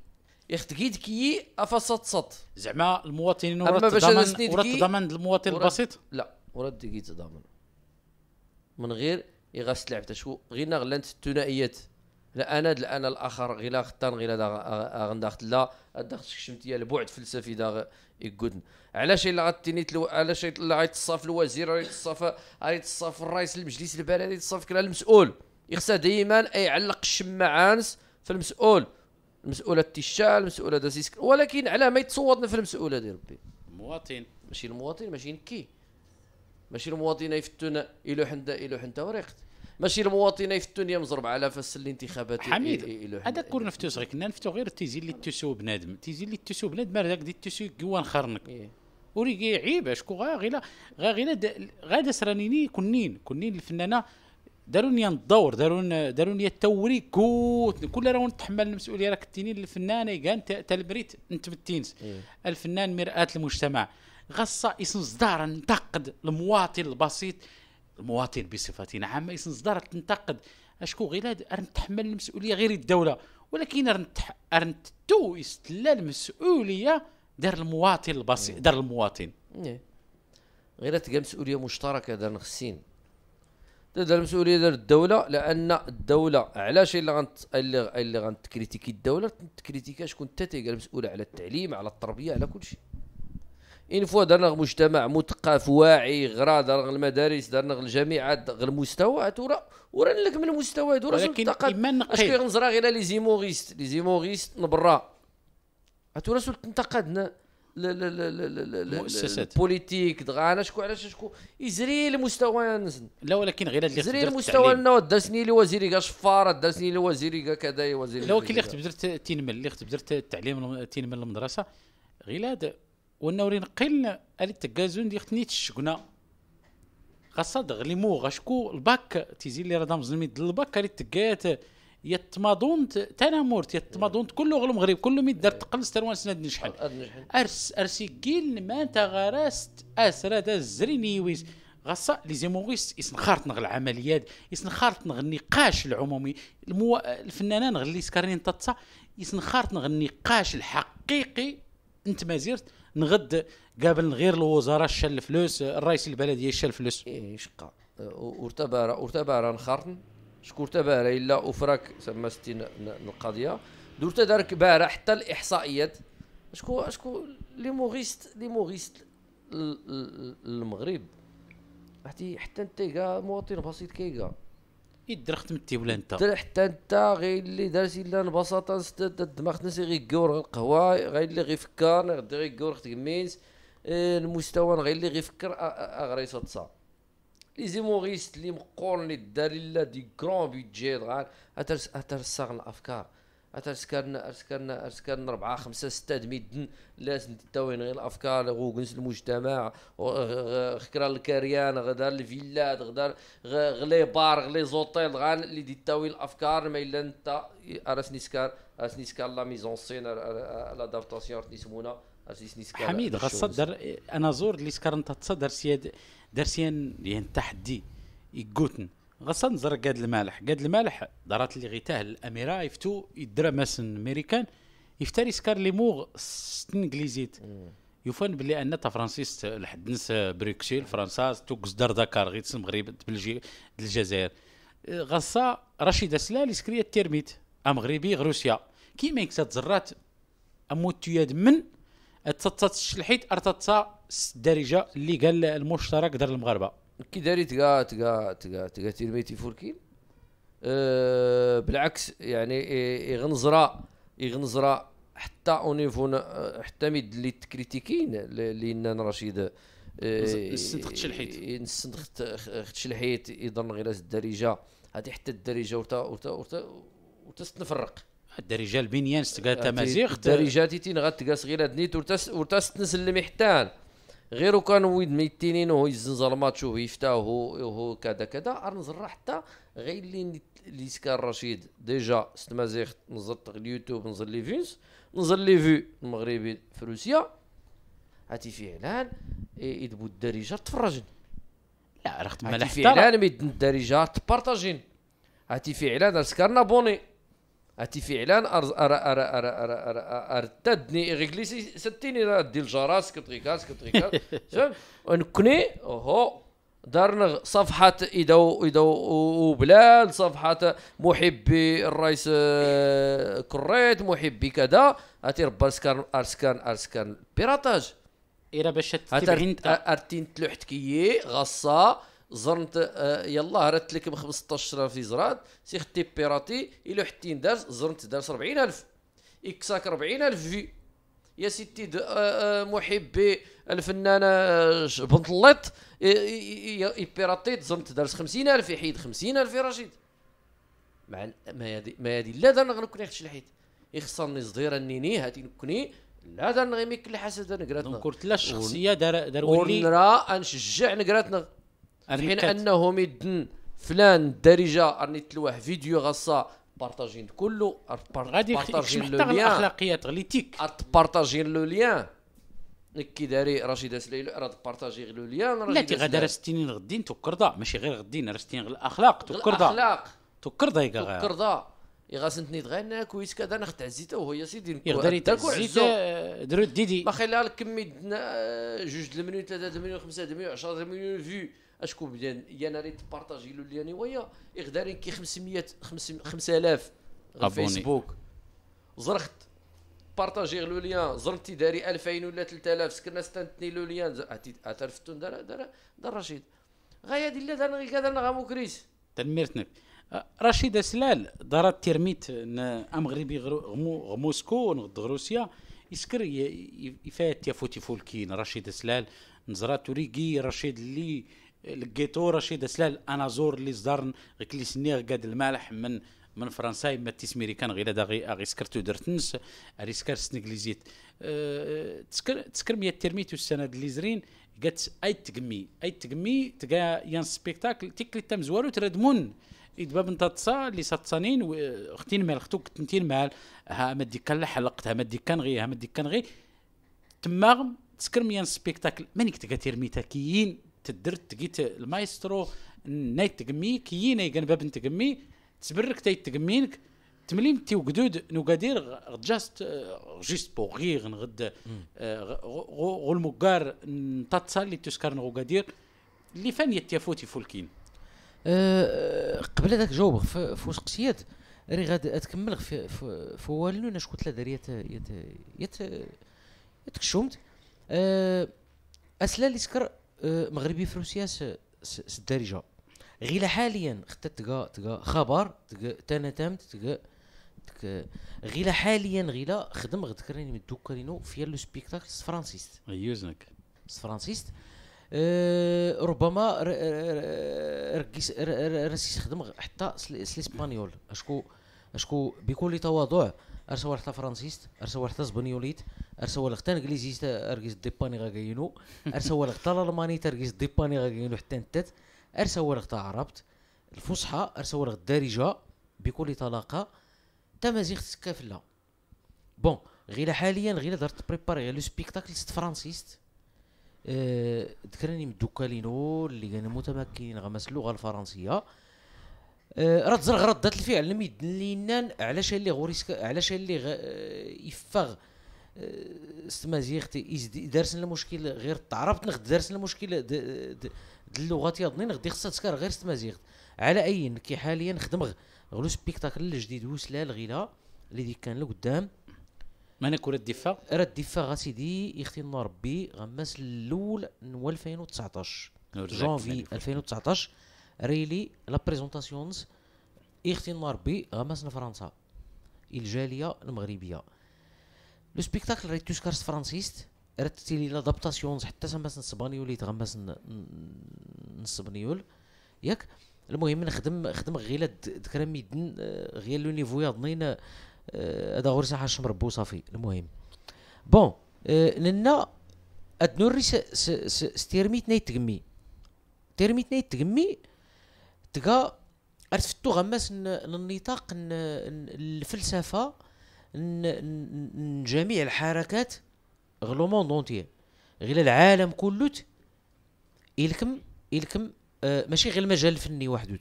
كيد كي افصت صت زعما المواطنين ورا تضمن ورا تضمن المواطن البسيط لا ورا تضامن من غير يغسل لعبته شو غير نغلنت الثنائيات لا انا انا الاخر غير غطان غير آه، آه، غنداخت لا داخت ديال البعد الفلسفي دا يقودن علاش الا غتني علاش الا غيتصاف الوزير غيتصاف غيتصاف الرئيس المجلس البلدي غيتصاف كلا المسؤول يخصها ديما يعلق الشماعانس في المسؤول المسؤوله التشال المسؤوله داسيسك ولكن على ما يتصوتنا في المسؤوله دي ربي المواطن ماشي المواطن ماشي نكي ماشي المواطنين يفتون الو حندا الو حندا وريقت ماشي المواطنين يفتون يا مزرب على فاس الانتخابات حميد هذا كور نفتو صغير كنا نفتو غير تيزي اللي تسو بنادم تيزي اللي تسو بنادم هذاك دي تسو كوا نخرنك إيه. وريكي عيب اشكو غير غير غير غادا سرانيني كنين كنين الفنانه داروني الدور داروا داروني التوري كوت كل راه نتحمل المسؤوليه راك تيني الفنانه كان تلبريت نتمتينس إيه. الفنان مرآة المجتمع غصة صدارة ننتقد المواطن البسيط المواطن بصفة عامة صدارة تنتقد اشكو غير هاد نتحمل المسؤولية غير الدولة ولكن رنتح... رنتو يستلا المسؤولية دار المواطن البسيط دار المواطن إيه. غير تلقى مسؤولية مشتركة دار خصين دار المسؤوليه ديال الدوله لان الدوله علاش اللي غنت اللي اللي غنتكريتيكي الدوله تكريتيكي شكون انت تلقى المسؤولة على التعليم على التربيه على كل شيء اين فوا درنا مجتمع مثقف واعي غرا درنا المدارس درنا الجامعات غير المستوى ترى ورا لك من المستوى تورا ولكن اما نقي اشكي غنزرا غير لي زيموريست لي زيموريست نبرا لا لا المؤسسات بوليتيك دغا انا شكون علاش شكون يزري المستوى نزن لا ولكن غير هذا يزري المستوى انه درسني لي وزيري كا شفار درسني لي وزيري كا كذا وزيري لا ولكن اللي خت بدرت تنمل اللي خت بدرت التعليم تنمل المدرسه غير هذا ونورين قل اللي تجازون ديال ختنيت الشكنا خاصها دغلي مو غاشكو الباك تيزي اللي راه دامز د الباك اريد تكات يتماضون تنامورت يتماضون كله غلو مغرب كله مي دار إيه. تقلص تروان سناد نشحل أه، أه، ارس ارسي كيل ما انت غارست اسرا دا الزريني ويز غصا لي زيموريست يسنخارط نغ العمليات يسنخارط نغ النقاش العمومي المو... الفنانان غلي سكرين تتصا يسنخارط نغ النقاش الحقيقي انت ما زرت نغد قابل غير الوزراء شال الفلوس الرئيس البلديه شال الفلوس ايه, إيه، شقا ارتبار ارتبار نخرن شكون ارتبار الا افراك سما ستي القضيه دور تدارك بارح حتى الاحصائيات شكون شكون لي موريست لي موريست المغرب حتى حتى انت مواطن بسيط كيقا يدير خدمتي ولا انت حتى انت غير اللي دارت الا ببساطه الدماغ تنسي غير كور القهوه غير اللي غير فكر غير كور اختك مينس آه، المستوى غير اللي غير غيفكر اغري صدصه لي زيموريست لي مقول لي دار الا دي كرون بيدجي غير اترساغ الافكار اتسكرنا اتسكرنا اتسكرنا ربعة خمسة ستة دميدن لازم تداوين غير الافكار غوغنس المجتمع خكرا الكريان غدا الفيلات غدا غلي بار غلي زوطيل غان اللي تداوين الافكار ما الا انت راس سكار راس سكار لا ميزون سين لادابتاسيون راس سمونا حميد تصدر انا زور اللي سكر انت تصدر سياد درسيان يعني تحدي يقوتن غصن نزر قاد المالح قاد المالح دارات اللي غيتاه الاميرا يفتو يدرا ماسن امريكان يفتاري سكار لي موغ ستنجليزيت يوفان بلي ان فرانسيس لحد نس آه، بروكسيل فرنسا توكس دار داكار غيتس المغرب بلجي الجزائر آه، غصا رشيد سلال سكريا التيرميت امغربي غروسيا كيما يكسات زرات اموت يد من تتتشلحيت ارتتسا الدارجه اللي قال المشترك دار المغاربه كي داري تقا تقا تقا تقا تيرميتي فوركين أه بالعكس يعني يغنزرا يغنزرا حتى اونيفو حتى ميد اللي تكريتيكين لان رشيد أه، نسنت خدش الحيط نسنت خدش الحيط يضرن غير الدارجه هذه حتى الدارجه وتا وتا وتا وتستنفرق الدارجه البنيان ستقال تمازيغ الدارجه تيتين غتقاس غير هاد نيت وتا ستنزل المحتال حتى غير كان ويد ميتينين وهو يزنز الماتش وهو يفتاه وهو كذا كذا نزر حتى غير اللي اللي سكان رشيد ديجا مازيغ نزر اليوتيوب نزل لي فيوز نزل لي فيو المغربي في روسيا هاتي فيه اعلان يدبو الدارجه تفرجن لا راه حتى فيه اعلان يدن الدارجه تبارطاجين هاتي فيه اعلان سكرنا بوني هاتي فعلا أر أر أر أر أر أر ارتدني اغيكليسي ستيني دي الجراس كتغيكاس كتغيكاس فهمت ونكني هو دارنا صفحة إدو إدو وبلاد صفحة محبي الرئيس آه، كريت محبي كذا هاتي ربا سكان ارسكان ارسكان بيراتاج إلا باش تبعين ارتين تلوحت كيي غصا زرنت آه، يلا ردت لك ب 15000 في زراد سي خدتي بيراتي الا حتين دارس زرنت دارس 40000 اكساك 40000 في يا سيدي آه، آه، محبي الفنانه بنت الليط بيراتي زرنت دارس 50000 يحيد 50000 رشيد مع ما هادي ما هادي لا دار غنكون يخش الحيط يخسرني صدير نيني هاتي نكوني لا دار غير ميك الحسد نقراتنا دونك لا الشخصيه دار دار ولي ونرى نشجع نقراتنا الحين انهم يدن فلان الدارجه راني تلوح فيديو غصا بارطاجين كله غادي بارطاجين لو ليان الاخلاقيات غليتيك بارطاجين لو ليان كي داري رشيده سليل راه تبارطاجي غير لو ليان لا تي غادا رستينين غدين تكرضا ماشي غير غدين رستين غير الاخلاق تكرضا الاخلاق تكرضا يا غير يا يغاسنتني دغينا كويس كذا انا خدع الزيت وهو يا سيدي يقدر الزيت درو ديدي ما خليها كمي جوج د المليون ثلاثه د المليون خمسه د المليون 10 د المليون فيو اشكون بدا يا ريت بارطاجي له لي ويا غدا كي 500 5000 فيسبوك زرخت بارطاجي لو ليان زرتي داري 2000 ولا 3000 سكرنا ستنتني لو ليان عترفتون دار دار دار رشيد غايا دي لا دار غير كذا غا مكريس تنميرتنا رشيد اسلال دار أه، تيرميت ام غريبي غمو غموسكو نغد روسيا يسكر يفات فوتي فولكين رشيد اسلال نزرات توريكي رشيد اللي لقيتو رشيد سلال انا زور لي غير كلي سنيغ قاد المالح من من فرنسا ما تيسميري كان غير داغي غي سكرتو درتنس اري سكرت أه تسكر تسكر ميا ترميت السنه اللي زرين قالت اي تقمي اي تقمي تقا يان سبيكتاكل تيكلي تم زوالو تردمون دباب انت تصا اللي ساتسانين اختين مال اختو كتنتين مال ها مدي كان حلقت ها مدي كان غي ها مدي كان غي تماغم تسكر ميان سبيكتاكل مانيك تقا ترميتا كيين تدرت تقيت المايسترو نايت تقمي كي ناي باب نتقمي تسبرك تايت تقمينك تمليم تي وقدود قادير جاست جيست بو غير نغد غو المقار نتاتصال اللي تسكر قادير اللي فان يتيافوتي فولكين أه، قبل هذاك جاوب في وسقسيات راني غاد تكمل في في والو انا شكون ثلاثه يت يت يت يتكشمت أه، اسلا اللي سكر أه، مغربي في روسيا سدارجة غير حاليا حتى تلقى تلقى خبر تلقى تنتمت تلقى غير حاليا غير خدم غتكرني دوكا لينو في لو سبيكتاكل فرانسيست يوزنك فرانسيست أه، ربما ركيس راسي خدم حتى سليسبانيول اشكو اشكو بكل تواضع ارسوا حتى فرانسيست ارسوا حتى زبنيوليت ارسوا حتى انجليزيست ارجيز ديباني غاكينو ارسوا حتى الالماني ارجيز ديباني غاكينو حتى نتات ارسوا حتى عربت الفصحى حتى الدارجه بكل طلاقه تمازيغ تسكافلا بون غير حاليا غير درت بريباري غير لو سبيكتاكل ست فرانسيست أه، ذكرني أه الدوكالينو اللي كانوا متمكنين غمس اللغة الفرنسيه آه، راه تزرغ ردات الفعل لميد لينان علاش اللي غوريسك علاش اللي غ... آه، يفغ استمازيغتي آه، دارس المشكل غير تعرفت نخد دارسن المشكل د اللغات يضني نغدي خصها تسكر غير استمازيغت على اي كي حاليا نخدم غلو سبيكتاكل الجديد وسلال غيلا اللي كان لقدام مانك ولا الدفاع راه الدفاع غسيدي يختينا ربي غماس الاول نو 2019 جونفي 2019 ريلي لا بريزونطاسيونز اختين ماربي غمسنا فرنسا الجاليه المغربيه لو سبيكتاكل ريت توسكارس فرانسيست ريت تيلي لادابتاسيونز حتى تمس اللي يتغمس نسبانيول ياك المهم نخدم خدم غير ذكرى ميدن غير لو نيفو ياضنين هذا غير ساحه شمربو صافي المهم بون لنا ادنوري تغمي تيرميت نايت تغمي تقا ارتفتو غماس النطاق الفلسفه جميع الحركات غلو موند اونتيير غير العالم كلوت إلكم إلكم آه ماشي غير المجال الفني وحدو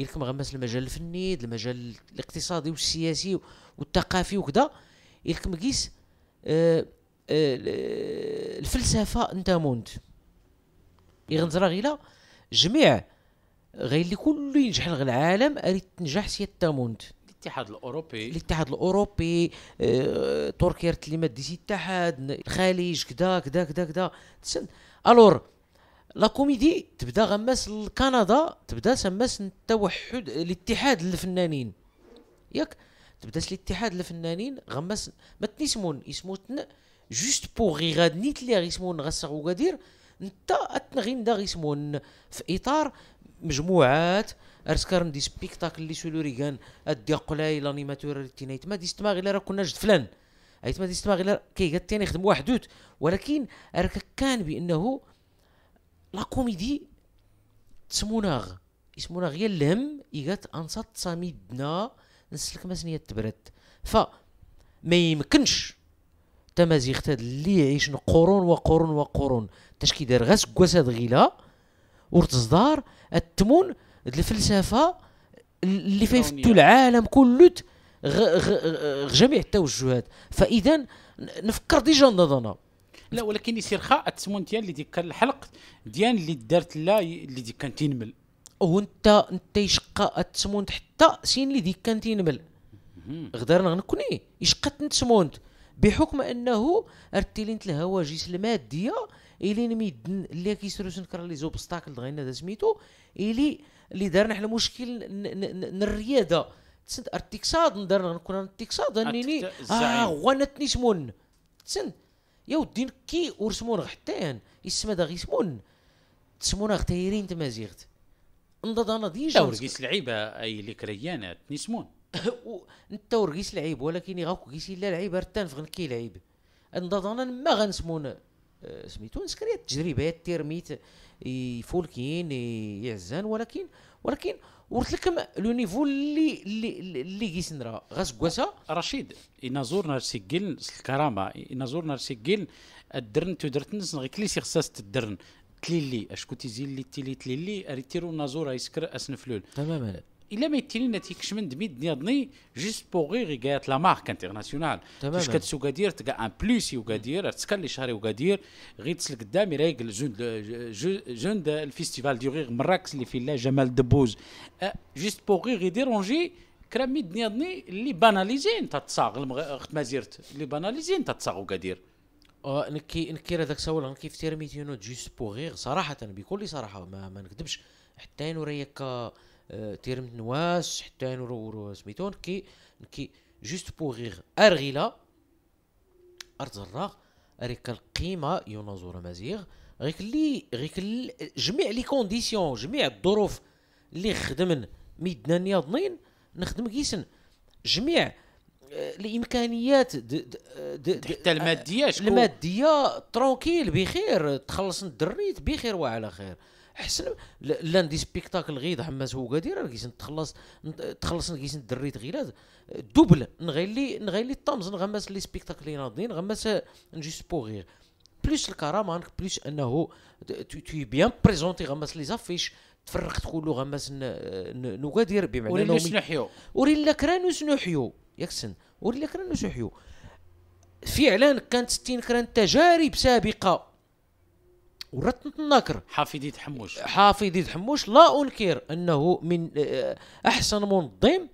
إلكم غمس المجال الفني المجال الاقتصادي والسياسي والثقافي وكذا إلكم قيس آه آه الفلسفة انت مونت يغنزرا غيلا جميع غير اللي كل ينجح العالم اريد تنجح سي تامونت الاتحاد الاوروبي الاتحاد الاوروبي أه، تركيا اللي ما ديتي الاتحاد الخليج كذا كذا كذا كذا الور لا كوميدي تبدا غماس كندا تبدا سماس التوحد الاتحاد الفنانين ياك تبدا الاتحاد الفنانين غماس ما تنسمون يسموتن جوست بوغ غيغاد غاد نيت اللي غيسمون غسق وكادير نتا اتنغين دا غيسمون في اطار مجموعات ارسكار دي سبيكتاكل لي سولو ريغان ادي قلاي لانيماتور اللي تينايت ما ديستما غير راه كنا جد فلان ايت ما ديستما غير كي تاني يخدم وحدوت ولكن راك كان بانه لا كوميدي تسموناغ يسموناغ هي اي قالت انصات صاميدنا نسلك ما سنيا تبرد ف ما يمكنش تمازيغ تاد اللي يعيش قرون وقرون وقرون تاش كيدار داير غاس كواساد غيلا ورتزدار التمون الفلسفه اللي فيفتو العالم كله جميع التوجهات فاذا نفكر ديجا نضنا لا ولكن يسير خاء التسمون ديال اللي ديك الحلق ديال اللي دارت لا اللي ديك كان تنمل وانت انت يشقى التسمون حتى سين اللي ديك كان تنمل غدرنا غنكوني يشقى تنتسمونت بحكم انه ارتلينت الهواجس الماديه الي نميدن اللي كيسروش نكرا لي زوبستاكل دغينا هذا سميتو الي اللي دارنا حنا مشكل الرياضه تسند ارتيكساد ندار نكون ارتيكساد انني اه غوانتني سمون تسند يا ودي كي ورسمون غحتان يعني. يسمى دا غيسمون تسمون غتايرين تمازيغت نضد انا ديجا ورقيس لعيبه اي اللي كريانات نسمون انت ورقيس لعيب ولكن غاكو كيسي لا لعيب رتان فغن كي لعيب نضد انا ما غنسمون آه، سميتو ناس كريات تجربات تيرميت يفولكين يعزان ولكن ولكن قلت لكم لو نيفو اللي اللي اللي كيس نرى كواسا رشيد إنا زورنا سجل الكرامه إنا زورنا سجل الدرن تدرت نس غير كليسي خصاص الدرن تليلي اشكون تيزي اللي تيلي تليلي اريتيرو نازور ايسكر اسنفلول تماما الا ما يتيني نتيك شمن دمي دني جيست بوغ غير غيات لا مارك انترناسيونال فاش كتسو كادير تلقى ان بلوس يو كادير تسكر لي شهري وكادير غير تسلك قدامي رايقل جون جون الفيستيفال دو غير مراكش اللي فيلا لا جمال دبوز أه، جيست بوغ غير ديرونجي كرامي دني اللي باناليزين تتصاغ اخت مازيرت اللي باناليزين تتصاغ وكادير أه، نكي نكي هذاك سوال كيف تيرميتي نوت جيست بو غير صراحه بكل صراحه ما, ما نكذبش حتى نوريك أه، تيرم نواس حتى نورو سميتو نكي نكي جوست بوغ ارغيلا الراغ هذيك القيمه يونازور مزيغ غيك كلي غيك جميع لي كونديسيون جميع الظروف اللي خدمن ميدنا نياضنين نخدم كيسن جميع آه، الامكانيات حتى الماديه آه، الماديه ترونكيل بخير تخلص الدريت بخير وعلى خير حسن لان دي سبيكتاكل غيد حماس هو قادر راه كيسن تخلص كيسن دريت غيلاد دوبل نغيلي نغيلي طامز نغمس لي سبيكتاكل لي ناضين غمس نجي سبوغير بليس الكرامه عنك بليس انه تي بيان بريزونتي غمس لي زافيش تفرقت له غمس نقادر بمعنى وريلا سنحيو وريلا كرانو سنحيو يكسن وريلا كرانو حيو فعلا كانت ستين كران تجارب سابقه ورثت النكر حافظي حموش حافظي حموش لا انكر انه من آه، احسن منظم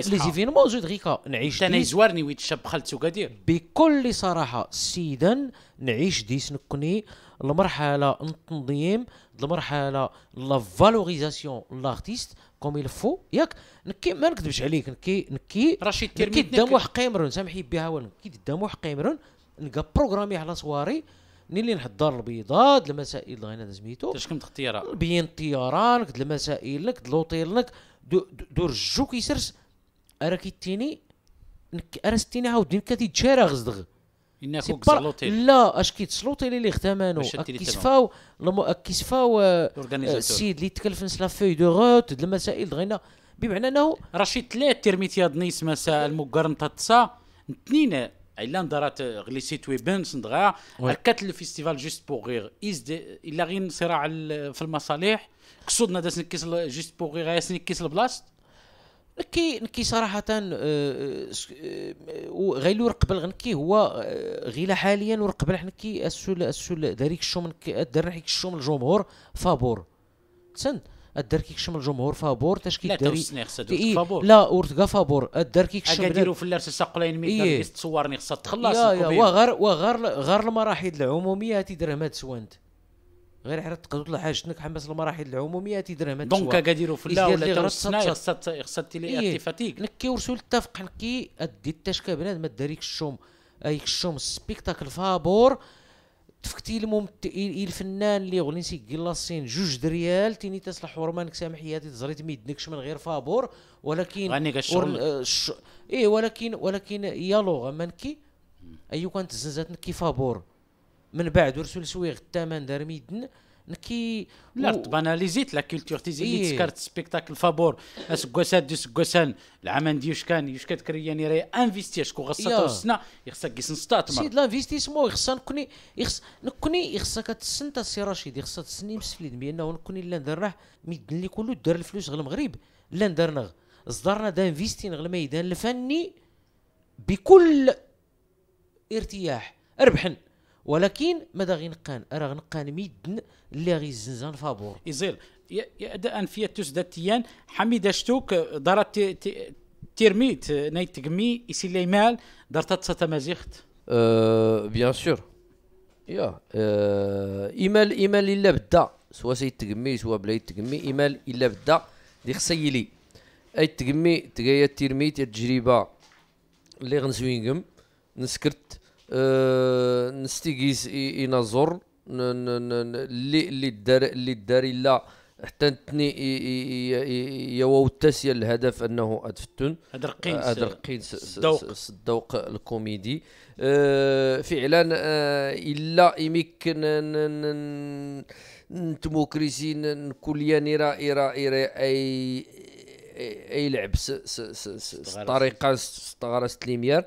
زيفينمون موجود غير نعيش انا يزوارني ويت الشاب خالتو كادير بكل صراحه سيدا نعيش ديس نكني المرحله التنظيم المرحله لا فالوريزاسيون لارتيست كوم يل فو ياك نكي ما نكذبش عليك نكي نكي رشيد ترمي نكي قدام واحد قيمرون سامحي بها نكي قدام واحد قيمرون نلقى بروغرامي على صواري اللي الدار البيضاد المسائل اللي غينا سميتو كنت اختيارا بين المسائل الطيرانك لوطيل لك دور الجو كيسرس اراك تيني ستيني عاود ديك تشارى غزدغ سي لا اش كيتسلوطي اللي ختامانو كيسفاو كيسفاو السيد آه، آه، اللي تكلفنس لا فوي دو روت المسائل دغينا بمعنى انه شي ثلاث ترميتياد نيس مساء المقرنطه تسا اثنين الا دارت سيت ويبان صندغا هكات الفيستيفال جوست بور غير الا غير صراع في المصالح قصودنا داس نكيس جوست بور غير نكيس البلاصت كي نكي صراحة آه، آه، غير قبل غنكي هو آه، غيلا حاليا ورقبل حنكي السول السول داريك الشوم دار الشوم الجمهور فابور تسن الدار كيكشم الجمهور فابور تاش كيداري لا توسني خصها إيه فابور لا كا فابور الدار كيكشم في الارس الساقلين ميدان إيه. تصورني خصها تخلص يا وغير وغير غير المراحل العموميه تيدير ما تسوانت غير حرات تقدر تطلع حاجتك حماس المراحل العموميه ما تسوانت دونك كاديرو في لا ولا ترسنا خصها خصها تيلي فاتيك نكي ورسو التفق نكي ادي التاش كبنادم ما داريكش الشوم الشوم السبيكتاكل فابور تفكتي الممت... الفنان اللي غنيتي كلاصين جوج دريال تيني تسلح حرمانك سامح حياتي تزريت ما يدنكش من غير فابور ولكن غني الشغل ور... آه، ش... ايه ولكن ولكن يا لوغ منكي ايو كانت زنزات نكي فابور من بعد ورسول سويغ الثمن دار ميدن كي لارت باناليزيت لا كولتور تيزي إيه. تسكرت سبيكتاكل فابور اسكوسات دي سكوسان العام ندي واش كان واش يعني راه انفيستي شكون غاصا السنه يخصها كيس نستاتمر سيد لانفيستيسمون يخصها نكوني يخص نكوني يخصك كتسن سي رشيد خصها تسني مسفليد بانه نكوني لا ندير ميدن لي كله دار الفلوس غير المغرب لا ندرنا صدرنا دانفيستي غير الميدان الفني بكل ارتياح ربحن ولكن ماذا غنقان راه غنقان ميدن اللي غي الزنزان فابور يزيل فيا أنفية تسدى تيان حميد أشتوك دارت تيرميت نايت تقمي يسي لي مال دارت تستمازيخت أه، بيان سور يا أه، إيمال إيمال إلا بدا سوا تقمي سوا بلا يتقمي إيمال إلا بدا دي خسيلي أي تقمي تقايا تيرميت التجربة اللي غنزوينكم نسكرت أه اي نازور اللي اللي دار اللي دار الا حتى نتني يواو التاسيه الهدف انه ادفتون ادرقين ادرقين الصدوق الكوميدي آه، فعلا أه الا يميك نتموكريسي نكولياني راه راه اي اي لعب الطريقه استغرست ليميار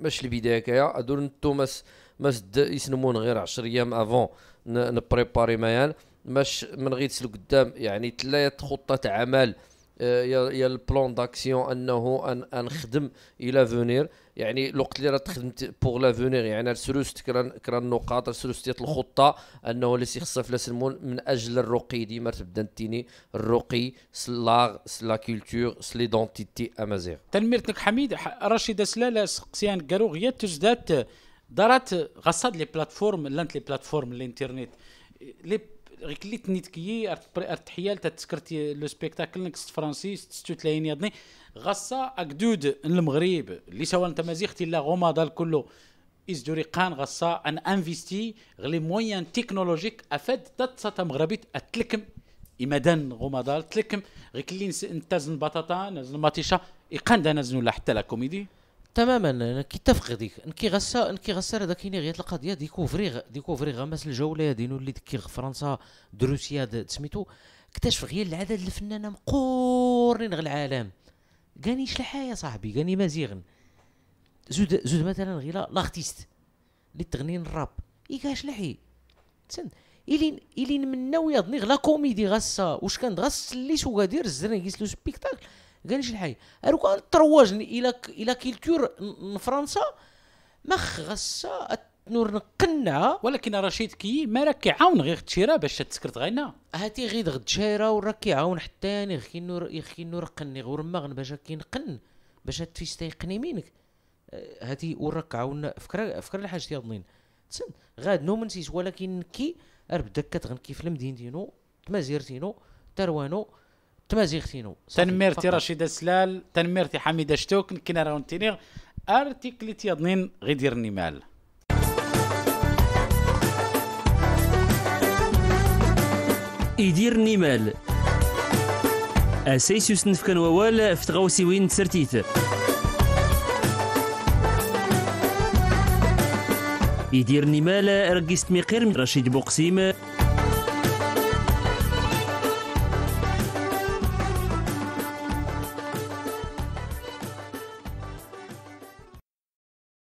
باش البدايه كايا ادور توماس ما يسنمون غير 10 ايام افون نبريباري مايان باش من تسلو قدام يعني ثلاث خطه عمل آه، يا البلان داكسيون انه ان نخدم الى فونير يعني الوقت اللي راه تخدمت بوغ لافونير يعني سروست كران كران النقاط ديال الخطه انه اللي خصها في من اجل الرقي ديما تبدا تيني الرقي سلاغ سلا كولتور سليدونتيتي امازيغ تنميرتك حميد رشيد سلاله سقسيان كارو غير تجدات دارت غصاد لي بلاتفورم لانت لي بلاتفورم الانترنت لي غيكليت نيتكيي ارت حيال تتسكرتي لو سبيكتاكل نكست فرنسي 36 يضني غصا اكدود المغرب اللي سواء انت مازيختي لا كله الكلو دوري قان غصا ان انفيستي غلي مويان تكنولوجيك افاد تتصا مغربيت اتلكم إمدان غمضال تلكم غيكلي نتازن بطاطا نازن ماتيشا يقان دا نازن ولا حتى لا كوميدي تماما كيتفق ديك نكي غسا نكي غسا راه داك غير القضيه ديكوفري ديكوفري غمس الجوله دينو اللي ديك فرنسا دروسيا سميتو اكتشف غير العدد الفنانه مقورين غير العالم كاني يا صاحبي كاني مزيغن زود زود مثلا غير لاختيست اللي تغنين الراب كاش لحي تسن الين الين منا ويضني غلا كوميدي غسا واش كان غس اللي شو غادير الزرين كيسلو سبيكتاكل قال حاجه الحي كان الترواج الى الى كيلتور فرنسا ما خاصها نور نقنع ولكن رشيد كي ما راك كيعاون غير تشيرا باش تسكرت غينا هاتي غير غد تشيرا وراه كيعاون حتى يعني غير نور يخي نور قني غير ما غن باش كينقن باش تفيس تيقني منك آه، هاتي وراك عاون فكر فكر الحاج ديال النين تسن غاد نو منسيس ولكن كي اربدك كتغنكي في المدينتينو تمازيرتينو تروانو تمازيغتينو تنميرتي رشيده سلال تنميرتي حميده شتوك كنا تينيغ ارتيكلي تيضنين غيدير النمال يدير النمال اسيس يسنف كان ووال فتغوسي وين تسرتيت يدير النمال رقيست ميقير رشيد بوقسيم